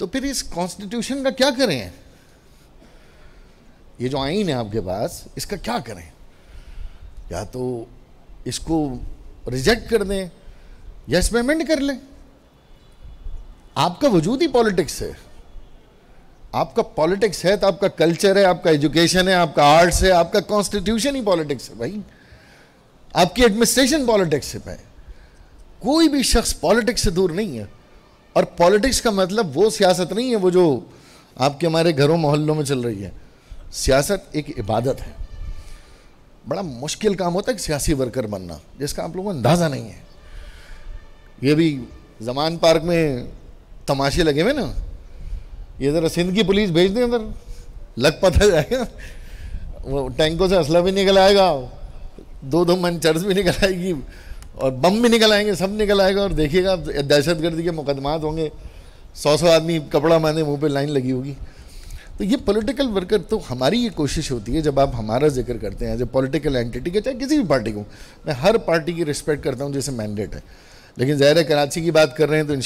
Speaker 6: तो फिर इस कॉन्स्टिट्यूशन का क्या करें ये जो आइन है आपके पास इसका क्या करें या तो इसको रिजेक्ट कर दें या इसमें अमेंड कर लें आपका वजूद ही पॉलिटिक्स है आपका पॉलिटिक्स है तो आपका कल्चर है आपका एजुकेशन है आपका आर्ट्स है आपका कॉन्स्टिट्यूशन ही पॉलिटिक्स है भाई आपकी एडमिनिस्ट्रेशन पॉलिटिक्स से भाई कोई भी शख्स पॉलिटिक्स से दूर नहीं है और पॉलिटिक्स का मतलब वो सियासत नहीं है वो जो आपके हमारे घरों मोहल्लों में चल रही है सियासत एक इबादत है बड़ा मुश्किल काम होता है सियासी वर्कर बनना जिसका आप लोगों को अंदाज़ा नहीं है ये भी जमान पार्क में तमाशे लगे हुए ना ये ज़रा सिंध की पुलिस भेज दें अंदर लग पता जाएगा वो टैंकों से असला भी निकल आएगा दो दो मन चर्च भी निकल आएगी और बम भी निकल आएंगे सब निकल आएगा और देखिएगा दहशत गर्दी के मुकदमात होंगे सौ सौ आदमी कपड़ा माने मुंह पे लाइन लगी होगी तो ये पॉलिटिकल वर्कर तो हमारी ये कोशिश होती है जब आप हमारा जिक्र करते हैं जब पॉलिटिकल एंटिटी के चाहे किसी भी पार्टी को मैं हर पार्टी की रिस्पेक्ट करता हूँ जैसे मैंडेट है लेकिन ज़ाहिर कराची की बात कर रहे हैं तो इन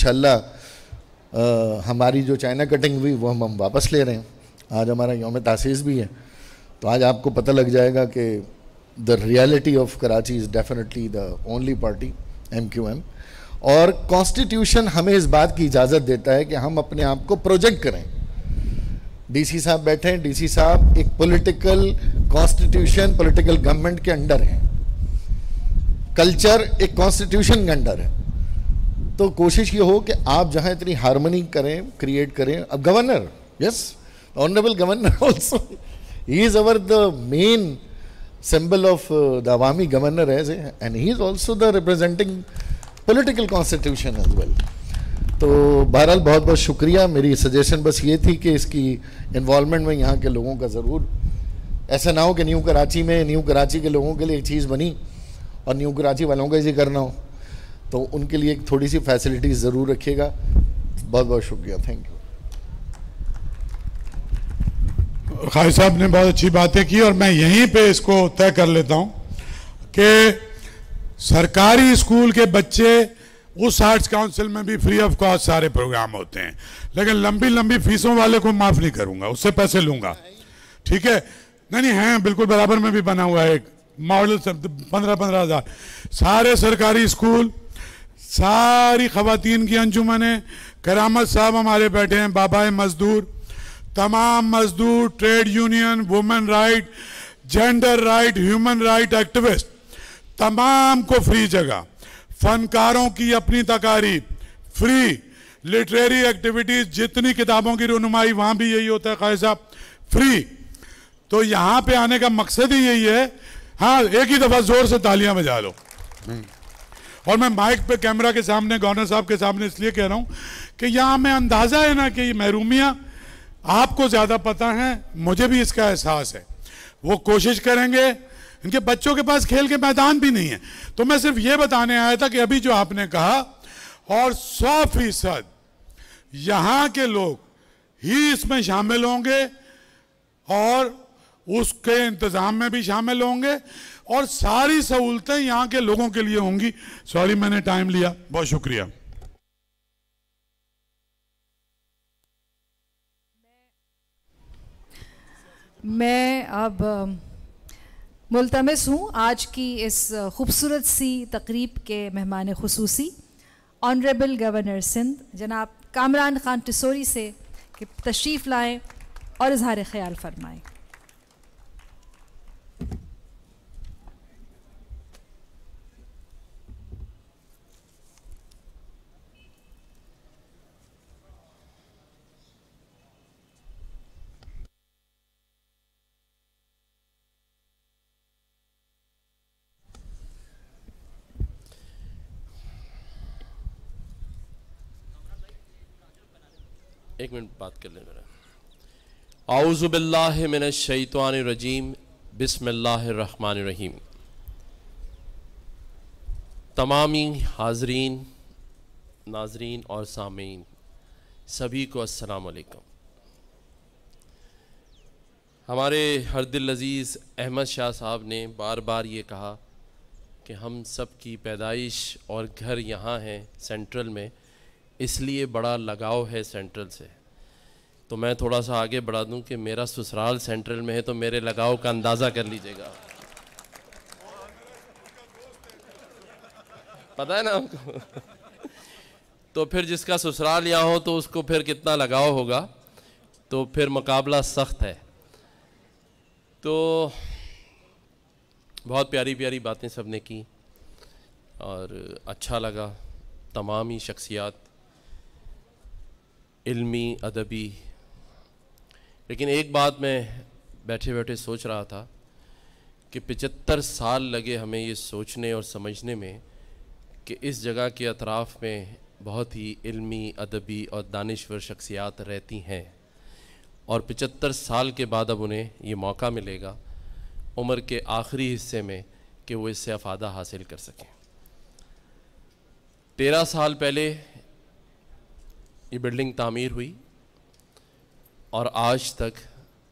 Speaker 6: आ, हमारी जो चाइना कटिंग हुई वो हम हम वापस ले रहे हैं आज हमारा योम तासीस भी है तो आज आपको पता लग जाएगा कि the reality of Karachi is definitely the only party M Q M और कॉन्स्टिट्यूशन हमें इस बात की इजाज़त देता है कि हम अपने आप को प्रोजेक्ट करें डीसी साहब बैठे हैं डीसी साहब एक पॉलिटिकल कॉन्स्टिट्यूशन पॉलिटिकल गवर्नमेंट के अंडर हैं कल्चर एक कॉन्स्टिट्यूशन के अंडर है तो कोशिश ये हो कि आप जहाँ इतनी हारमोनी करें क्रिएट करें अब governor yes honourable governor also he is our the main symbol of the अवामी governor as and he is also the representing political constitution as well तो बहरहाल बहुत बहुत शुक्रिया मेरी सजेशन बस ये थी कि इसकी इन्वॉलमेंट में यहाँ के लोगों का ज़रूर ऐसा ना हो कि न्यू कराची में न्यू कराची के लोगों के लिए एक चीज़ बनी और न्यू कराची वालों का इसे करना हो तो उनके लिए एक थोड़ी सी फैसिलिटी ज़रूर रखिएगा बहुत बहुत शुक्रिया थैंक यू
Speaker 3: खाई साहब ने बहुत अच्छी बातें की और मैं यहीं पे इसको तय कर लेता हूँ कि सरकारी स्कूल के बच्चे उस आर्ट्स काउंसिल में भी फ्री ऑफ कॉस्ट सारे प्रोग्राम होते हैं लेकिन लंबी लंबी फीसों वाले को माफ़ नहीं करूँगा उससे पैसे लूँगा ठीक है नहीं नहीं हैं बिल्कुल बराबर में भी बना हुआ है एक मॉडल पंद्रह पंद्रह हज़ार सारे सरकारी स्कूल सारी खातन की अंजुमन है करामत साहब हमारे बैठे हैं बाबा मजदूर तमाम मजदूर trade union women right gender right human right activist तमाम को फ्री जगह फनकारों की अपनी तकारीब फ्री लिटरेरी एक्टिविटीज जितनी किताबों की रुनुमाई वहाँ भी यही होता है खाए साहब फ्री तो यहाँ पे आने का मकसद ही यही है हाँ एक ही दफ़ा ज़ोर से तालियां बजा लो और मैं माइक पे कैमरा के सामने गवर्नर साहब के सामने इसलिए कह रहा हूँ कि यहाँ हमें अंदाज़ा है ना कि महरूमिया महरूमियाँ आपको ज़्यादा पता है मुझे भी इसका एहसास है वो कोशिश करेंगे इनके बच्चों के पास खेल के मैदान भी नहीं है तो मैं सिर्फ ये बताने आया था कि अभी जो आपने कहा और सौ फीसद यहाँ के लोग ही इसमें शामिल होंगे और उसके इंतज़ाम में भी शामिल होंगे और सारी सहूलतें यहाँ के लोगों के लिए होंगी सॉरी मैंने टाइम लिया बहुत शुक्रिया
Speaker 1: मैं अब मुलतमस हूँ आज की इस खूबसूरत सी तकरीब के मेहमान खसूसी ऑनरेबल गवर्नर सिंध जनाब कामरान ख़ान टिसोरी से तशरीफ़ लाएँ और इजहार ख्याल फरमाएँ
Speaker 7: एक मिनट बात कर ले मेरा आउज़बिल्लिन शैतवानरजीम बसमीम तमामी हाजरीन नाजरीन और सामीन सभी को असलकम हमारे हर दिल अजीज़ अहमद शाह साहब ने बार बार ये कहा कि हम सब की पैदाइश और घर यहाँ हैं सेंट्रल में इसलिए बड़ा लगाव है सेंट्रल से तो मैं थोड़ा सा आगे बढ़ा दूं कि मेरा ससुराल सेंट्रल में है तो मेरे लगाव का अंदाज़ा कर लीजिएगा पता है ना आपको तो फिर जिसका ससुराल यहाँ हो तो उसको फिर कितना लगाव होगा तो फिर मुकाबला सख्त है तो बहुत प्यारी प्यारी बातें सबने की और अच्छा लगा तमाम ही शख्सियात इल्मी अदबी लेकिन एक बात मैं बैठे बैठे सोच रहा था कि पचहत्तर साल लगे हमें ये सोचने और समझने में कि इस जगह के अतराफ़ में बहुत ही इल्मी अदबी और दानश्वर शख्सियात रहती हैं और पचहत्तर साल के बाद अब उन्हें ये मौका मिलेगा उम्र के आखिरी हिस्से में कि वो इससे अफादा हासिल कर सकें तेरह साल पहले ये बिल्डिंग तामीर हुई और आज तक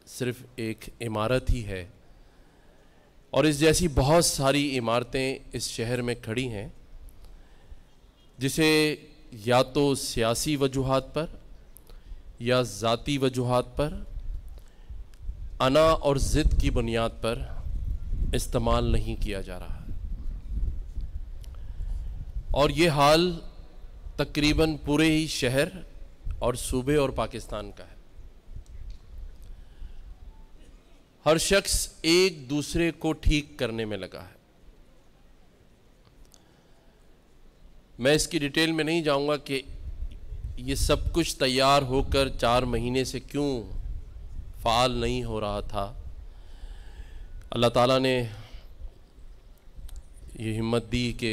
Speaker 7: सिर्फ एक इमारत ही है और इस जैसी बहुत सारी इमारतें इस शहर में खड़ी हैं जिसे या तो सियासी वजूहत पर या ज़ाती वजूहत पर अना और ज़िद की बुनियाद पर इस्तेमाल नहीं किया जा रहा और ये हाल तकरीबन पूरे ही शहर और सूबे और पाकिस्तान का है हर शख्स एक दूसरे को ठीक करने में लगा है मैं इसकी डिटेल में नहीं जाऊंगा कि ये सब कुछ तैयार होकर चार महीने से क्यों फाल नहीं हो रहा था अल्लाह ताला ने ये हिम्मत दी कि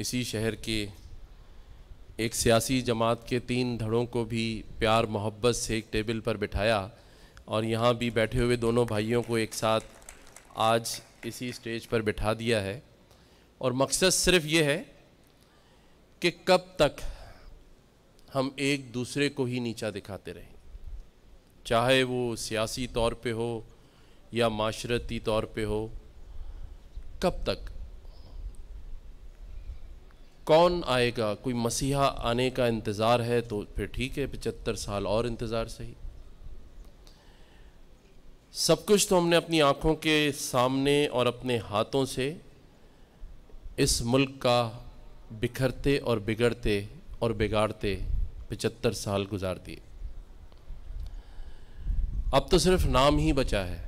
Speaker 7: इसी शहर के एक सियासी जमात के तीन धड़ों को भी प्यार मोहब्बत से एक टेबल पर बिठाया और यहाँ भी बैठे हुए दोनों भाइयों को एक साथ आज इसी स्टेज पर बिठा दिया है और मकसद सिर्फ ये है कि कब तक हम एक दूसरे को ही नीचा दिखाते रहें चाहे वो सियासी तौर पे हो या माशरती तौर पे हो कब तक कौन आएगा कोई मसीहा आने का इंतज़ार है तो फिर ठीक है पचहत्तर साल और इंतज़ार सही सब कुछ तो हमने अपनी आँखों के सामने और अपने हाथों से इस मुल्क का बिखरते और बिगड़ते और बिगाड़ते पचहत्तर साल गुजार दिए अब तो सिर्फ नाम ही बचा है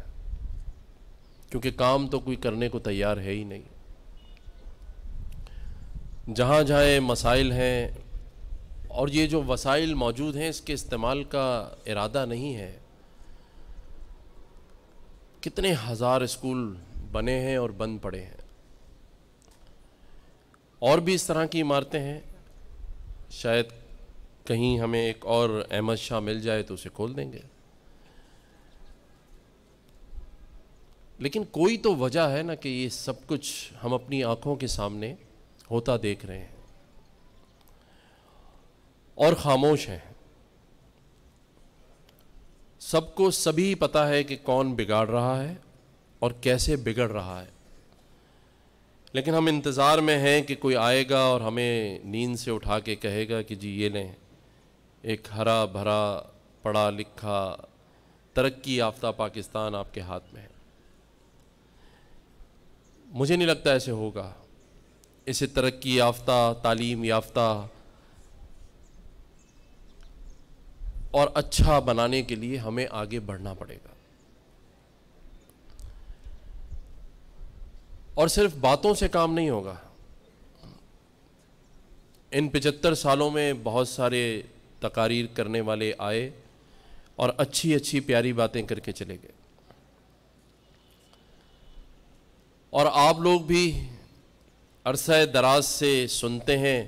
Speaker 7: क्योंकि काम तो कोई करने को तैयार है ही नहीं जहाँ जहाँ मसाइल हैं और ये जो वसाइल मौजूद हैं इसके इस्तेमाल का इरादा नहीं है कितने हज़ार स्कूल बने हैं और बंद पड़े हैं और भी इस तरह की इमारतें हैं शायद कहीं हमें एक और अहमद शाह मिल जाए तो उसे खोल देंगे लेकिन कोई तो वजह है ना कि ये सब कुछ हम अपनी आँखों के सामने होता देख रहे हैं और खामोश हैं सबको सभी पता है कि कौन बिगाड़ रहा है और कैसे बिगड़ रहा है लेकिन हम इंतज़ार में हैं कि कोई आएगा और हमें नींद से उठा के कहेगा कि जी ये लें एक हरा भरा पढ़ा लिखा तरक्की याफ्ता पाकिस्तान आपके हाथ में है मुझे नहीं लगता ऐसे होगा इसे तरक्की याफ्ता तालीम याफ्ता और अच्छा बनाने के लिए हमें आगे बढ़ना पड़ेगा और सिर्फ बातों से काम नहीं होगा इन पचहत्तर सालों में बहुत सारे तकारीर करने वाले आए और अच्छी अच्छी प्यारी बातें करके चले गए और आप लोग भी अरसा दराज से सुनते हैं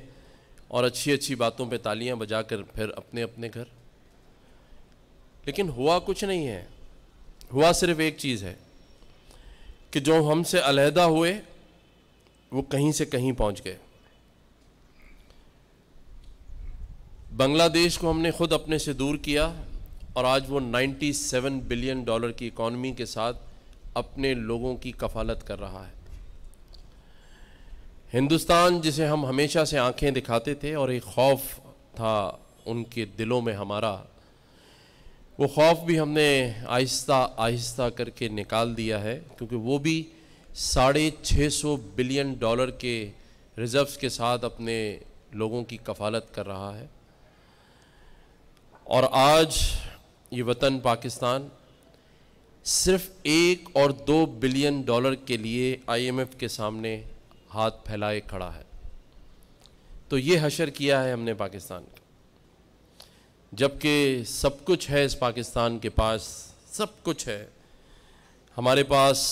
Speaker 7: और अच्छी अच्छी बातों पे तालियां बजाकर फिर अपने अपने घर लेकिन हुआ कुछ नहीं है हुआ सिर्फ एक चीज़ है कि जो हमसे अलहदा हुए वो कहीं से कहीं पहुंच गए बांग्लादेश को हमने खुद अपने से दूर किया और आज वो 97 बिलियन डॉलर की इकॉनमी के साथ अपने लोगों की कफालत कर रहा है हिंदुस्तान जिसे हम हमेशा से आंखें दिखाते थे और एक खौफ था उनके दिलों में हमारा वो खौफ भी हमने आहिस्ता आहिस्ता करके निकाल दिया है क्योंकि वो भी साढ़े छः सौ बिलियन डॉलर के रिज़र्व्स के साथ अपने लोगों की कफालत कर रहा है और आज ये वतन पाकिस्तान सिर्फ एक और दो बिलियन डॉलर के लिए आईएमएफ के सामने हाथ फैलाए खड़ा है तो ये हशर किया है हमने पाकिस्तान का जबकि सब कुछ है इस पाकिस्तान के पास सब कुछ है हमारे पास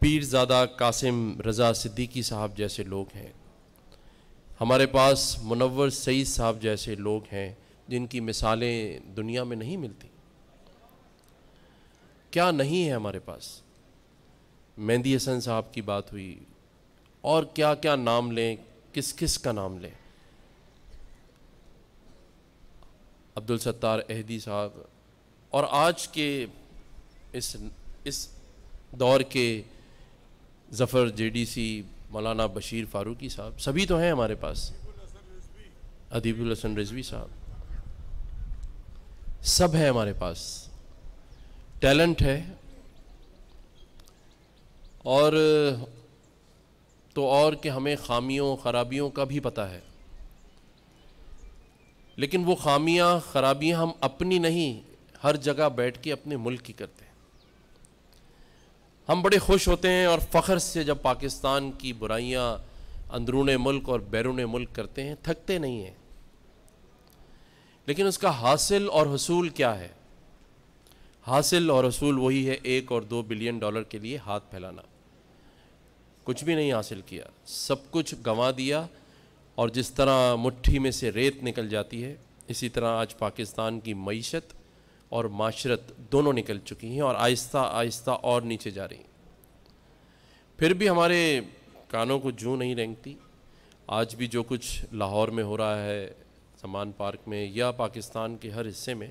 Speaker 7: पीरजादा कासिम रज़ा सिद्दीकी साहब जैसे लोग हैं हमारे पास मुनवर सईद साहब जैसे लोग हैं जिनकी मिसालें दुनिया में नहीं मिलती क्या नहीं है हमारे पास मेहंदी हसन साहब की बात हुई और क्या क्या नाम लें किस किस का नाम लें अब्दुल सत्तार अहदी साहब और आज के इस इस दौर के जफ़र जेडीसी मौलाना बशीर फारूकी साहब सभी तो हैं हमारे पास अदीबुल हसन रिजवी साहब सब है हमारे पास टैलेंट है और तो और कि हमें खामियों ख़राबियों का भी पता है लेकिन वो खामियां ख़राबियां हम अपनी नहीं हर जगह बैठ के अपने मुल्क की करते हैं हम बड़े खुश होते हैं और फ़ख्र से जब पाकिस्तान की बुराइयां अंदरून मुल्क और बैरून मुल्क करते हैं थकते नहीं हैं लेकिन उसका हासिल और हसूल क्या है हासिल और हसूल वही है एक और दो बिलियन डॉलर के लिए हाथ फैलाना कुछ भी नहीं हासिल किया सब कुछ गंवा दिया और जिस तरह मुट्ठी में से रेत निकल जाती है इसी तरह आज पाकिस्तान की मीशत और माशरत दोनों निकल चुकी हैं और आहिस्ता आहिस्ता और नीचे जा रही फिर भी हमारे कानों को जूँ नहीं रेंगती आज भी जो कुछ लाहौर में हो रहा है समान पार्क में या पाकिस्तान के हर हिस्से में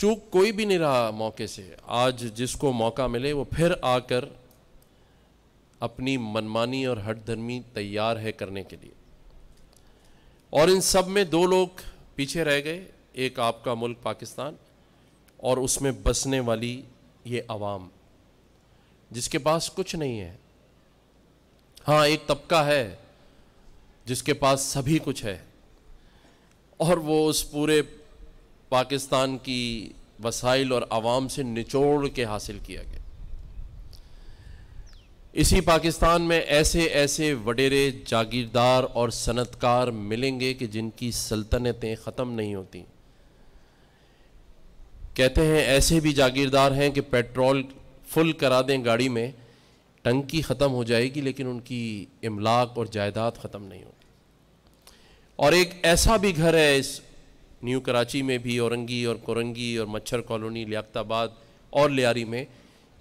Speaker 7: चूक कोई भी नहीं रहा मौके से आज जिसको मौका मिले वो फिर आकर अपनी मनमानी और हट धर्मी तैयार है करने के लिए और इन सब में दो लोग पीछे रह गए एक आपका मुल्क पाकिस्तान और उसमें बसने वाली ये आवाम जिसके पास कुछ नहीं है हाँ एक तबका है जिसके पास सभी कुछ है और वो उस पूरे पाकिस्तान की वसाइल और आवाम से निचोड़ के हासिल किया गया इसी पाकिस्तान में ऐसे ऐसे वडेरे जागीरदार और सनतकार मिलेंगे कि जिनकी सल्तनतें ख़त्म नहीं होती कहते हैं ऐसे भी जागीरदार हैं कि पेट्रोल फुल करा दें गाड़ी में टंकी ख़त्म हो जाएगी लेकिन उनकी इमलाक और जायदाद ख़त्म नहीं होती और एक ऐसा भी घर है इस न्यू कराची में भी औरंगी और कोरंगी और मच्छर कॉलोनी लियाताबाद और लियारी में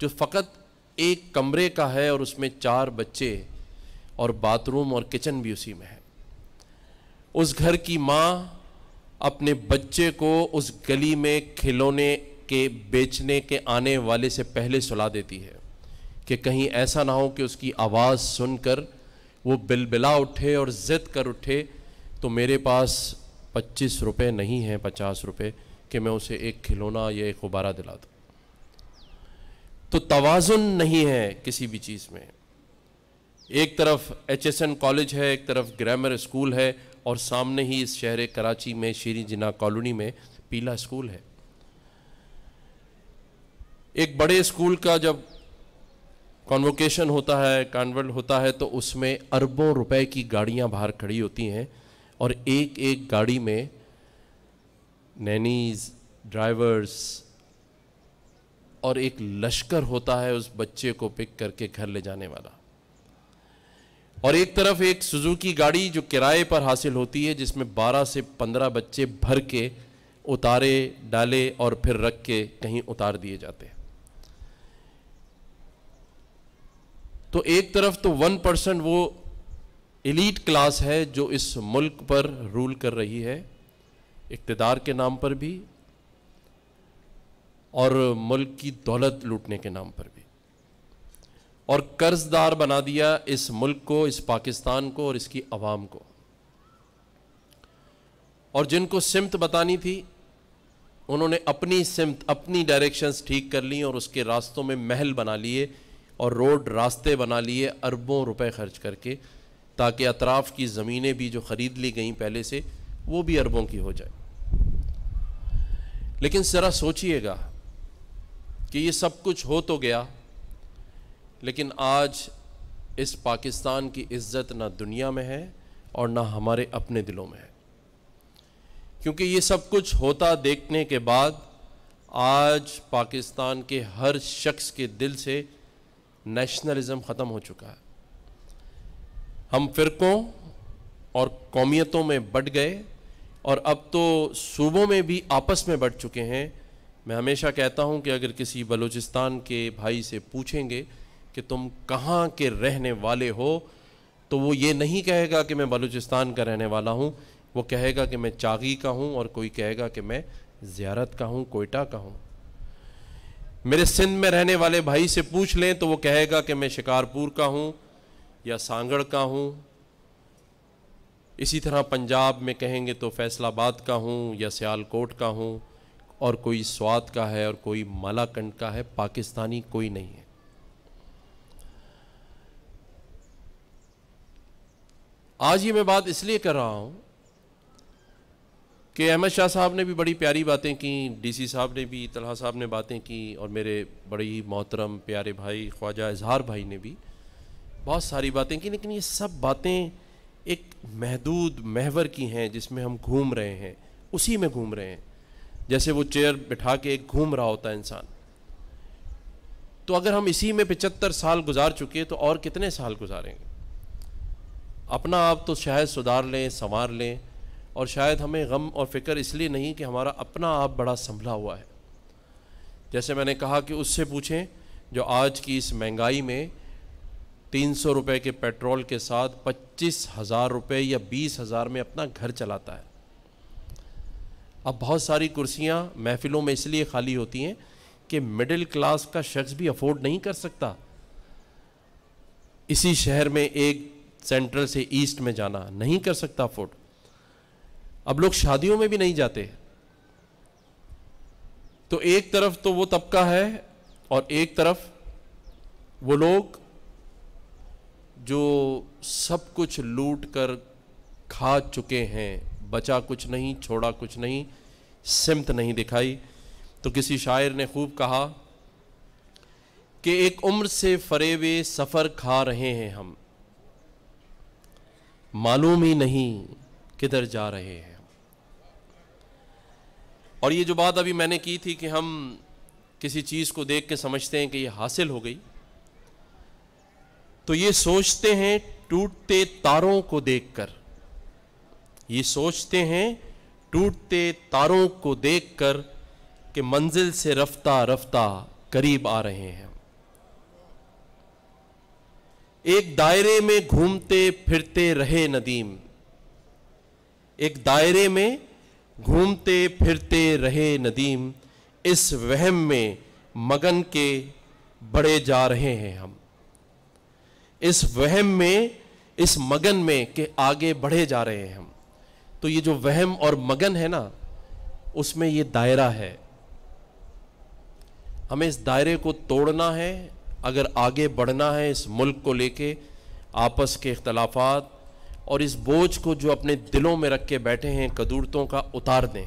Speaker 7: जो फ़कत एक कमरे का है और उसमें चार बच्चे और बाथरूम और किचन भी उसी में है उस घर की माँ अपने बच्चे को उस गली में खिलौने के बेचने के आने वाले से पहले सुला देती है कि कहीं ऐसा ना हो कि उसकी आवाज़ सुनकर वो बिलबिला उठे और ज़िद कर उठे तो मेरे पास पच्चीस रुपये नहीं है पचास रुपये कि मैं उसे एक खिलौना या एक गुब्बारा दिला दूँ तो तोज़ुन नहीं है किसी भी चीज़ में एक तरफ एचएसएन कॉलेज है एक तरफ ग्रामर स्कूल है और सामने ही इस शहर कराची में शेरी जिना कॉलोनी में पीला स्कूल है एक बड़े स्कूल का जब कॉन्वोकेशन होता है कॉन्वर्ट होता है तो उसमें अरबों रुपए की गाड़ियां बाहर खड़ी होती हैं और एक एक गाड़ी में नैनीज ड्राइवर्स और एक लश्कर होता है उस बच्चे को पिक करके घर ले जाने वाला और एक तरफ एक सुजुकी गाड़ी जो किराए पर हासिल होती है जिसमें 12 से 15 बच्चे भर के उतारे डाले और फिर रख के कहीं उतार दिए जाते हैं तो एक तरफ तो वन परसेंट वो इलीट क्लास है जो इस मुल्क पर रूल कर रही है इकतदार के नाम पर भी और मुल्क की दौलत लूटने के नाम पर भी और कर्जदार बना दिया इस मुल्क को इस पाकिस्तान को और इसकी आवाम को और जिनको सिमत बतानी थी उन्होंने अपनी सिमत अपनी डायरेक्शंस ठीक कर ली और उसके रास्तों में महल बना लिए और रोड रास्ते बना लिए अरबों रुपए खर्च करके ताकि अतराफ़ की ज़मीनें भी जो ख़रीद ली गई पहले से वो भी अरबों की हो जाए लेकिन ज़रा सोचिएगा कि ये सब कुछ हो तो गया लेकिन आज इस पाकिस्तान की इज्जत ना दुनिया में है और ना हमारे अपने दिलों में है क्योंकि ये सब कुछ होता देखने के बाद आज पाकिस्तान के हर शख्स के दिल से नेशनलिज्म ख़त्म हो चुका है हम फ़िरकों और कौमियतों में बट गए और अब तो सूबों में भी आपस में बट चुके हैं मैं हमेशा कहता हूं कि अगर किसी बलूचिस्तान के भाई से पूछेंगे कि तुम कहाँ के रहने वाले हो तो वो ये नहीं कहेगा कि मैं बलूचिस्तान का रहने वाला हूँ वो कहेगा कि मैं चागी का हूँ और कोई कहेगा कि मैं ज़्यारत का हूँ कोयटा का हूँ मेरे सिंध में रहने वाले भाई से पूछ लें तो वो कहेगा कि मैं शिकारपुर का हूँ या सांगड़ का हूँ इसी तरह पंजाब में कहेंगे तो फैसलाबाद का हूँ या सियालकोट का हूँ और कोई स्वाद का है और कोई मलाकंड का है पाकिस्तानी कोई नहीं है आज ये मैं बात इसलिए कर रहा हूँ कि अहमद शाह साहब ने भी बड़ी प्यारी बातें की डीसी साहब ने भी तलहा साहब ने बातें की और मेरे बड़े ही मोहतरम प्यारे भाई ख्वाजा इजहार भाई ने भी बहुत सारी बातें की लेकिन ये सब बातें एक महदूद महवर की हैं जिसमें हम घूम रहे हैं उसी में घूम रहे हैं जैसे वो चेयर बिठा के एक घूम रहा होता है इंसान तो अगर हम इसी में पिचहत्तर साल गुजार चुके तो और कितने साल गुजारेंगे अपना आप तो शायद सुधार लें संवार लें और शायद हमें गम और फ़िक्र इसलिए नहीं कि हमारा अपना आप बड़ा संभला हुआ है जैसे मैंने कहा कि उससे पूछें जो आज की इस महंगाई में तीन सौ रुपये के पेट्रोल के साथ पच्चीस हज़ार रुपये या बीस हज़ार में अपना घर चलाता है अब बहुत सारी कुर्सियाँ महफिलों में इसलिए खाली होती हैं कि मिडिल क्लास का शख्स भी अफोर्ड नहीं कर सकता इसी शहर में एक सेंट्रल से ईस्ट में जाना नहीं कर सकता अफोर्ड अब लोग शादियों में भी नहीं जाते तो एक तरफ तो वो तबका है और एक तरफ वो लोग जो सब कुछ लूट कर खा चुके हैं बचा कुछ नहीं छोड़ा कुछ नहीं सिमत नहीं दिखाई तो किसी शायर ने खूब कहा कि एक उम्र से फरे हुए सफ़र खा रहे हैं हम मालूम ही नहीं किधर जा रहे हैं और ये जो बात अभी मैंने की थी कि हम किसी चीज़ को देख के समझते हैं कि ये हासिल हो गई तो ये सोचते हैं टूटते तारों को देखकर ये सोचते हैं टूटते तारों को देखकर कि मंजिल से रफ्ता रफ्ता करीब आ रहे हैं एक दायरे में घूमते फिरते रहे नदीम एक दायरे में घूमते फिरते रहे नदीम इस वहम में मगन के बड़े जा रहे हैं हम इस वहम में इस मगन में के आगे बढ़े जा रहे हैं हम तो ये जो वहम और मगन है ना उसमें ये दायरा है हमें इस दायरे को तोड़ना है अगर आगे बढ़ना है इस मुल्क को लेके आपस के अख्तलाफात और इस बोझ को जो अपने दिलों में रख के बैठे हैं कदूरतों का उतार दें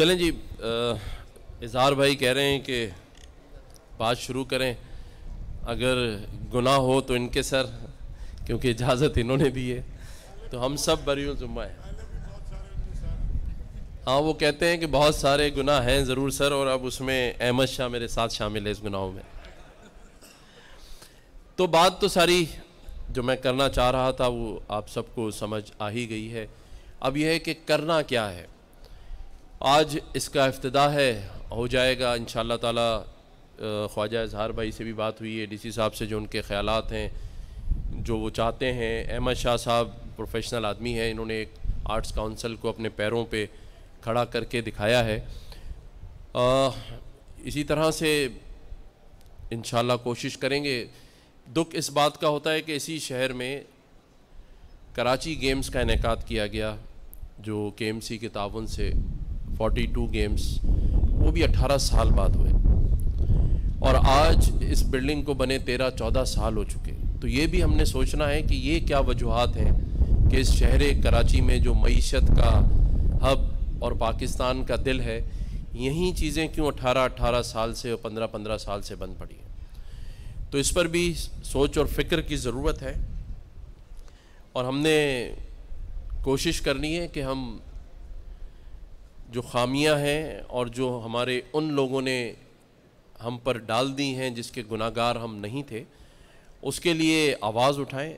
Speaker 7: चलें जी इजहार भाई कह रहे हैं कि बात शुरू करें अगर गुनाह हो तो इनके सर क्योंकि इजाज़त इन्होंने दी है तो हम सब बरी जुम्मा हैं हाँ वो कहते हैं कि बहुत सारे गुनाह हैं ज़रूर सर और अब उसमें अहमद शाह मेरे साथ शामिल है इस गुनाहों में तो बात तो सारी जो मैं करना चाह रहा था वो आप सबको समझ आ ही गई है अब यह है कि करना क्या है आज इसका अफ्तः है हो जाएगा इन ताला ख्वाजा इजहार भाई से भी बात हुई है डीसी साहब से जो उनके ख्याल हैं जो वो चाहते हैं अहमद शाह साहब प्रोफेशनल आदमी है इन्होंने एक आर्ट्स काउंसिल को अपने पैरों पे खड़ा करके दिखाया है आ, इसी तरह से इन कोशिश करेंगे दुख इस बात का होता है कि इसी शहर में कराची गेम्स का इनका किया गया जो के एम सी के ताउन से 42 गेम्स वो भी 18 साल बाद हुए और आज इस बिल्डिंग को बने 13-14 साल हो चुके तो ये भी हमने सोचना है कि ये क्या वजूहत हैं कि इस शहर कराची में जो मीशत का हब और पाकिस्तान का दिल है यही चीज़ें क्यों 18-18 साल से और पंद्रह पंद्रह साल से बंद पड़ी हैं तो इस पर भी सोच और फिक्र की ज़रूरत है और हमने कोशिश करनी है कि हम जो खामियां हैं और जो हमारे उन लोगों ने हम पर डाल दी हैं जिसके गुनागार हम नहीं थे उसके लिए आवाज़ उठाएं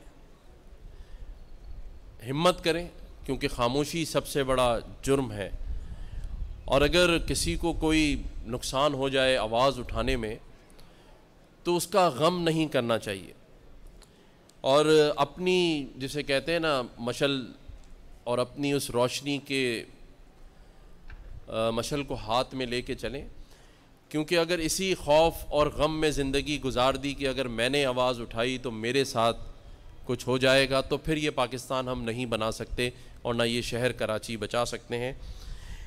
Speaker 7: हिम्मत करें क्योंकि खामोशी सबसे बड़ा जुर्म है और अगर किसी को कोई नुकसान हो जाए आवाज़ उठाने में तो उसका गम नहीं करना चाहिए और अपनी जिसे कहते हैं ना मशल और अपनी उस रोशनी के मशल को हाथ में ले कर चलें क्योंकि अगर इसी खौफ और गम में ज़िंदगी गुजार दी कि अगर मैंने आवाज़ उठाई तो मेरे साथ कुछ हो जाएगा तो फिर ये पाकिस्तान हम नहीं बना सकते और ना ये शहर कराची बचा सकते हैं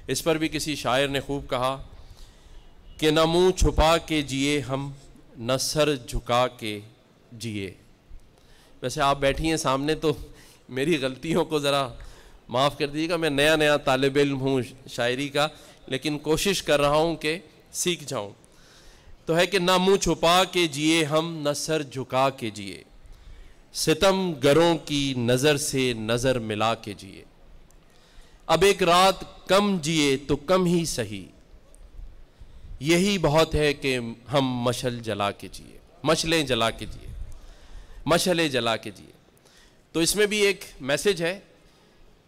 Speaker 7: इस पर भी किसी शायर ने खूब कहा कि न मुँह छुपा के जिए हम न सर झुका के जिए वैसे आप बैठी हैं सामने तो मेरी गलतियों को ज़रा माफ़ कर दीजिएगा मैं नया नया तालब इम हूँ शायरी का लेकिन कोशिश कर रहा हूँ कि सीख जाऊँ तो है कि ना मुँह छुपा के जिए हम न सर झुका के जिए सितम गरों की नज़र से नज़र मिला के जिए अब एक रात कम जिए तो कम ही सही यही बहुत है कि हम मशल जला के जिए मछलें जला के जिए मछलें जला के जिए तो इसमें भी एक मैसेज है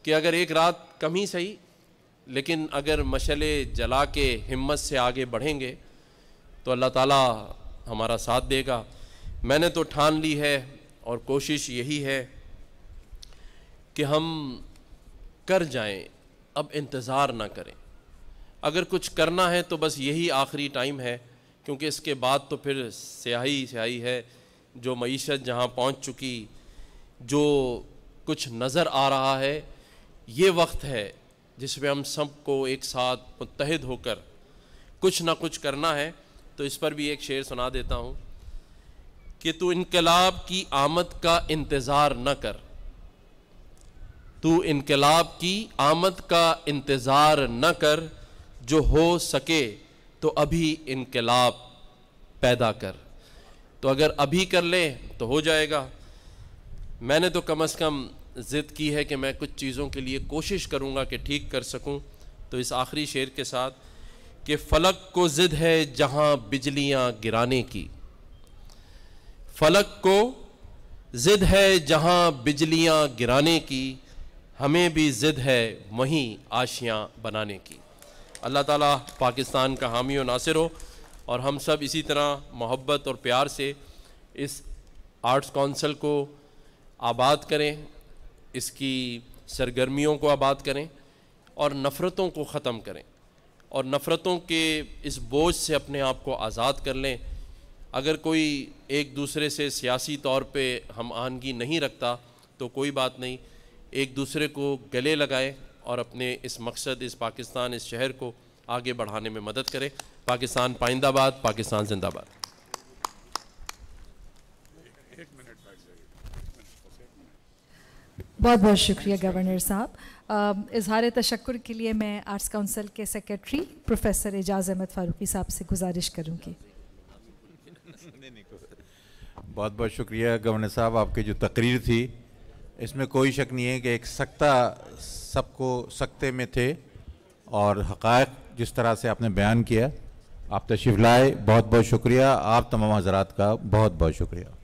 Speaker 7: कि अगर एक रात कम ही सही लेकिन अगर मशले जला के हिम्मत से आगे बढ़ेंगे तो अल्लाह ताला हमारा साथ देगा मैंने तो ठान ली है और कोशिश यही है कि हम कर जाएं अब इंतज़ार ना करें अगर कुछ करना है तो बस यही आखिरी टाइम है क्योंकि इसके बाद तो फिर स्याही स्याही है जो मीशत जहाँ पहुँच चुकी जो कुछ नज़र आ रहा है ये वक्त है जिसमें हम सबको एक साथ मुतहद होकर कुछ ना कुछ करना है तो इस पर भी एक शेर सुना देता हूँ कि तू इनकलाब की आमद का इंतज़ार न कर तू इनकलाब की आमद का इंतज़ार न कर जो हो सके तो अभी इनकलाब पैदा कर तो अगर अभी कर ले तो हो जाएगा मैंने तो कम अज़ कम ज़िद की है कि मैं कुछ चीज़ों के लिए कोशिश करूँगा कि ठीक कर सकूँ तो इस आखिरी शेर के साथ कि फलक को ज़िद है जहाँ बिजलियाँ गिराने की फलक को ज़िद है जहाँ बिजलियाँ गिराने की हमें भी ज़िद है वहीं आशियाँ बनाने की अल्लाह ताला पाकिस्तान का हामी व नासिर हो और हम सब इसी तरह मोहब्बत और प्यार से इस आर्ट्स काउंसिल को आबाद करें इसकी सरगर्मियों को आबाद करें और नफ़रतों को ख़त्म करें और नफ़रतों के इस बोझ से अपने आप को आज़ाद कर लें अगर कोई एक दूसरे से सियासी तौर पे हम आहनगी नहीं रखता तो कोई बात नहीं एक दूसरे को गले लगाएं और अपने इस मकसद इस पाकिस्तान इस शहर को आगे बढ़ाने में मदद करें पाकिस्तान पाइंदाबाद
Speaker 1: पाकिस्तान जिंदाबाद बहुत बहुत शुक्रिया गवर्नर साहब इजहार तशक्र के लिए मैं आर्ट्स काउंसिल के सेक्रेटरी प्रोफेसर एजाज अहमद फारूकी साहब से गुजारिश करूँगी
Speaker 7: बहुत बहुत शुक्रिया गवर्नर साहब आपकी जो तकरीर थी इसमें कोई शक नहीं है कि एक सख्ता सबको सख्ते में थे और हक़ जिस तरह से आपने बयान किया आप तशीफ लाए बहुत बहुत शुक्रिया आप तमाम हजरात का बहुत बहुत शुक्रिया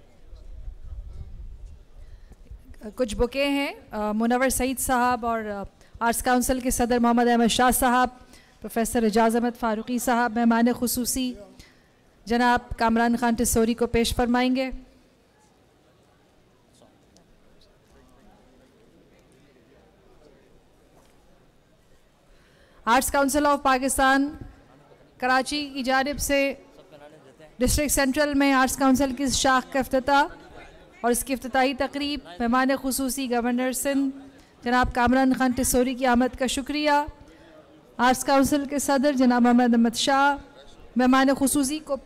Speaker 1: कुछ बुकें हैं मुनवर सईद साहब और आर्ट्स काउंसिल के सदर मोहम्मद अहमद शाह साहब प्रोफेसर एजाज अहमद फ़ारूकी साहब मेहमान खसूसी जनाब कामरान खान टिसोरी को पेश फरमाएंगे arts council of Pakistan Karachi की जानब से डिस्ट्रिक्ट सेंट्रल में आर्ट्स काउंसिल की शाख का अफ्ताह और इसकी अफ्ताही तकरीब मेहमान खसूसी गवर्नर सिंध जनाब कामरान खान टिसोरी की आमद का शुक्रिया आर्ट्स काउंसिल के सदर जनाब अहमद अहमद शाह मेहमान खसूसी को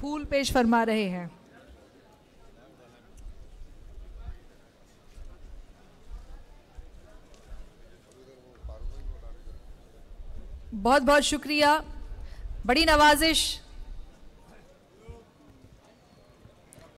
Speaker 1: फूल पेश फरमा रहे हैं बहुत बहुत शुक्रिया बड़ी नवाजिश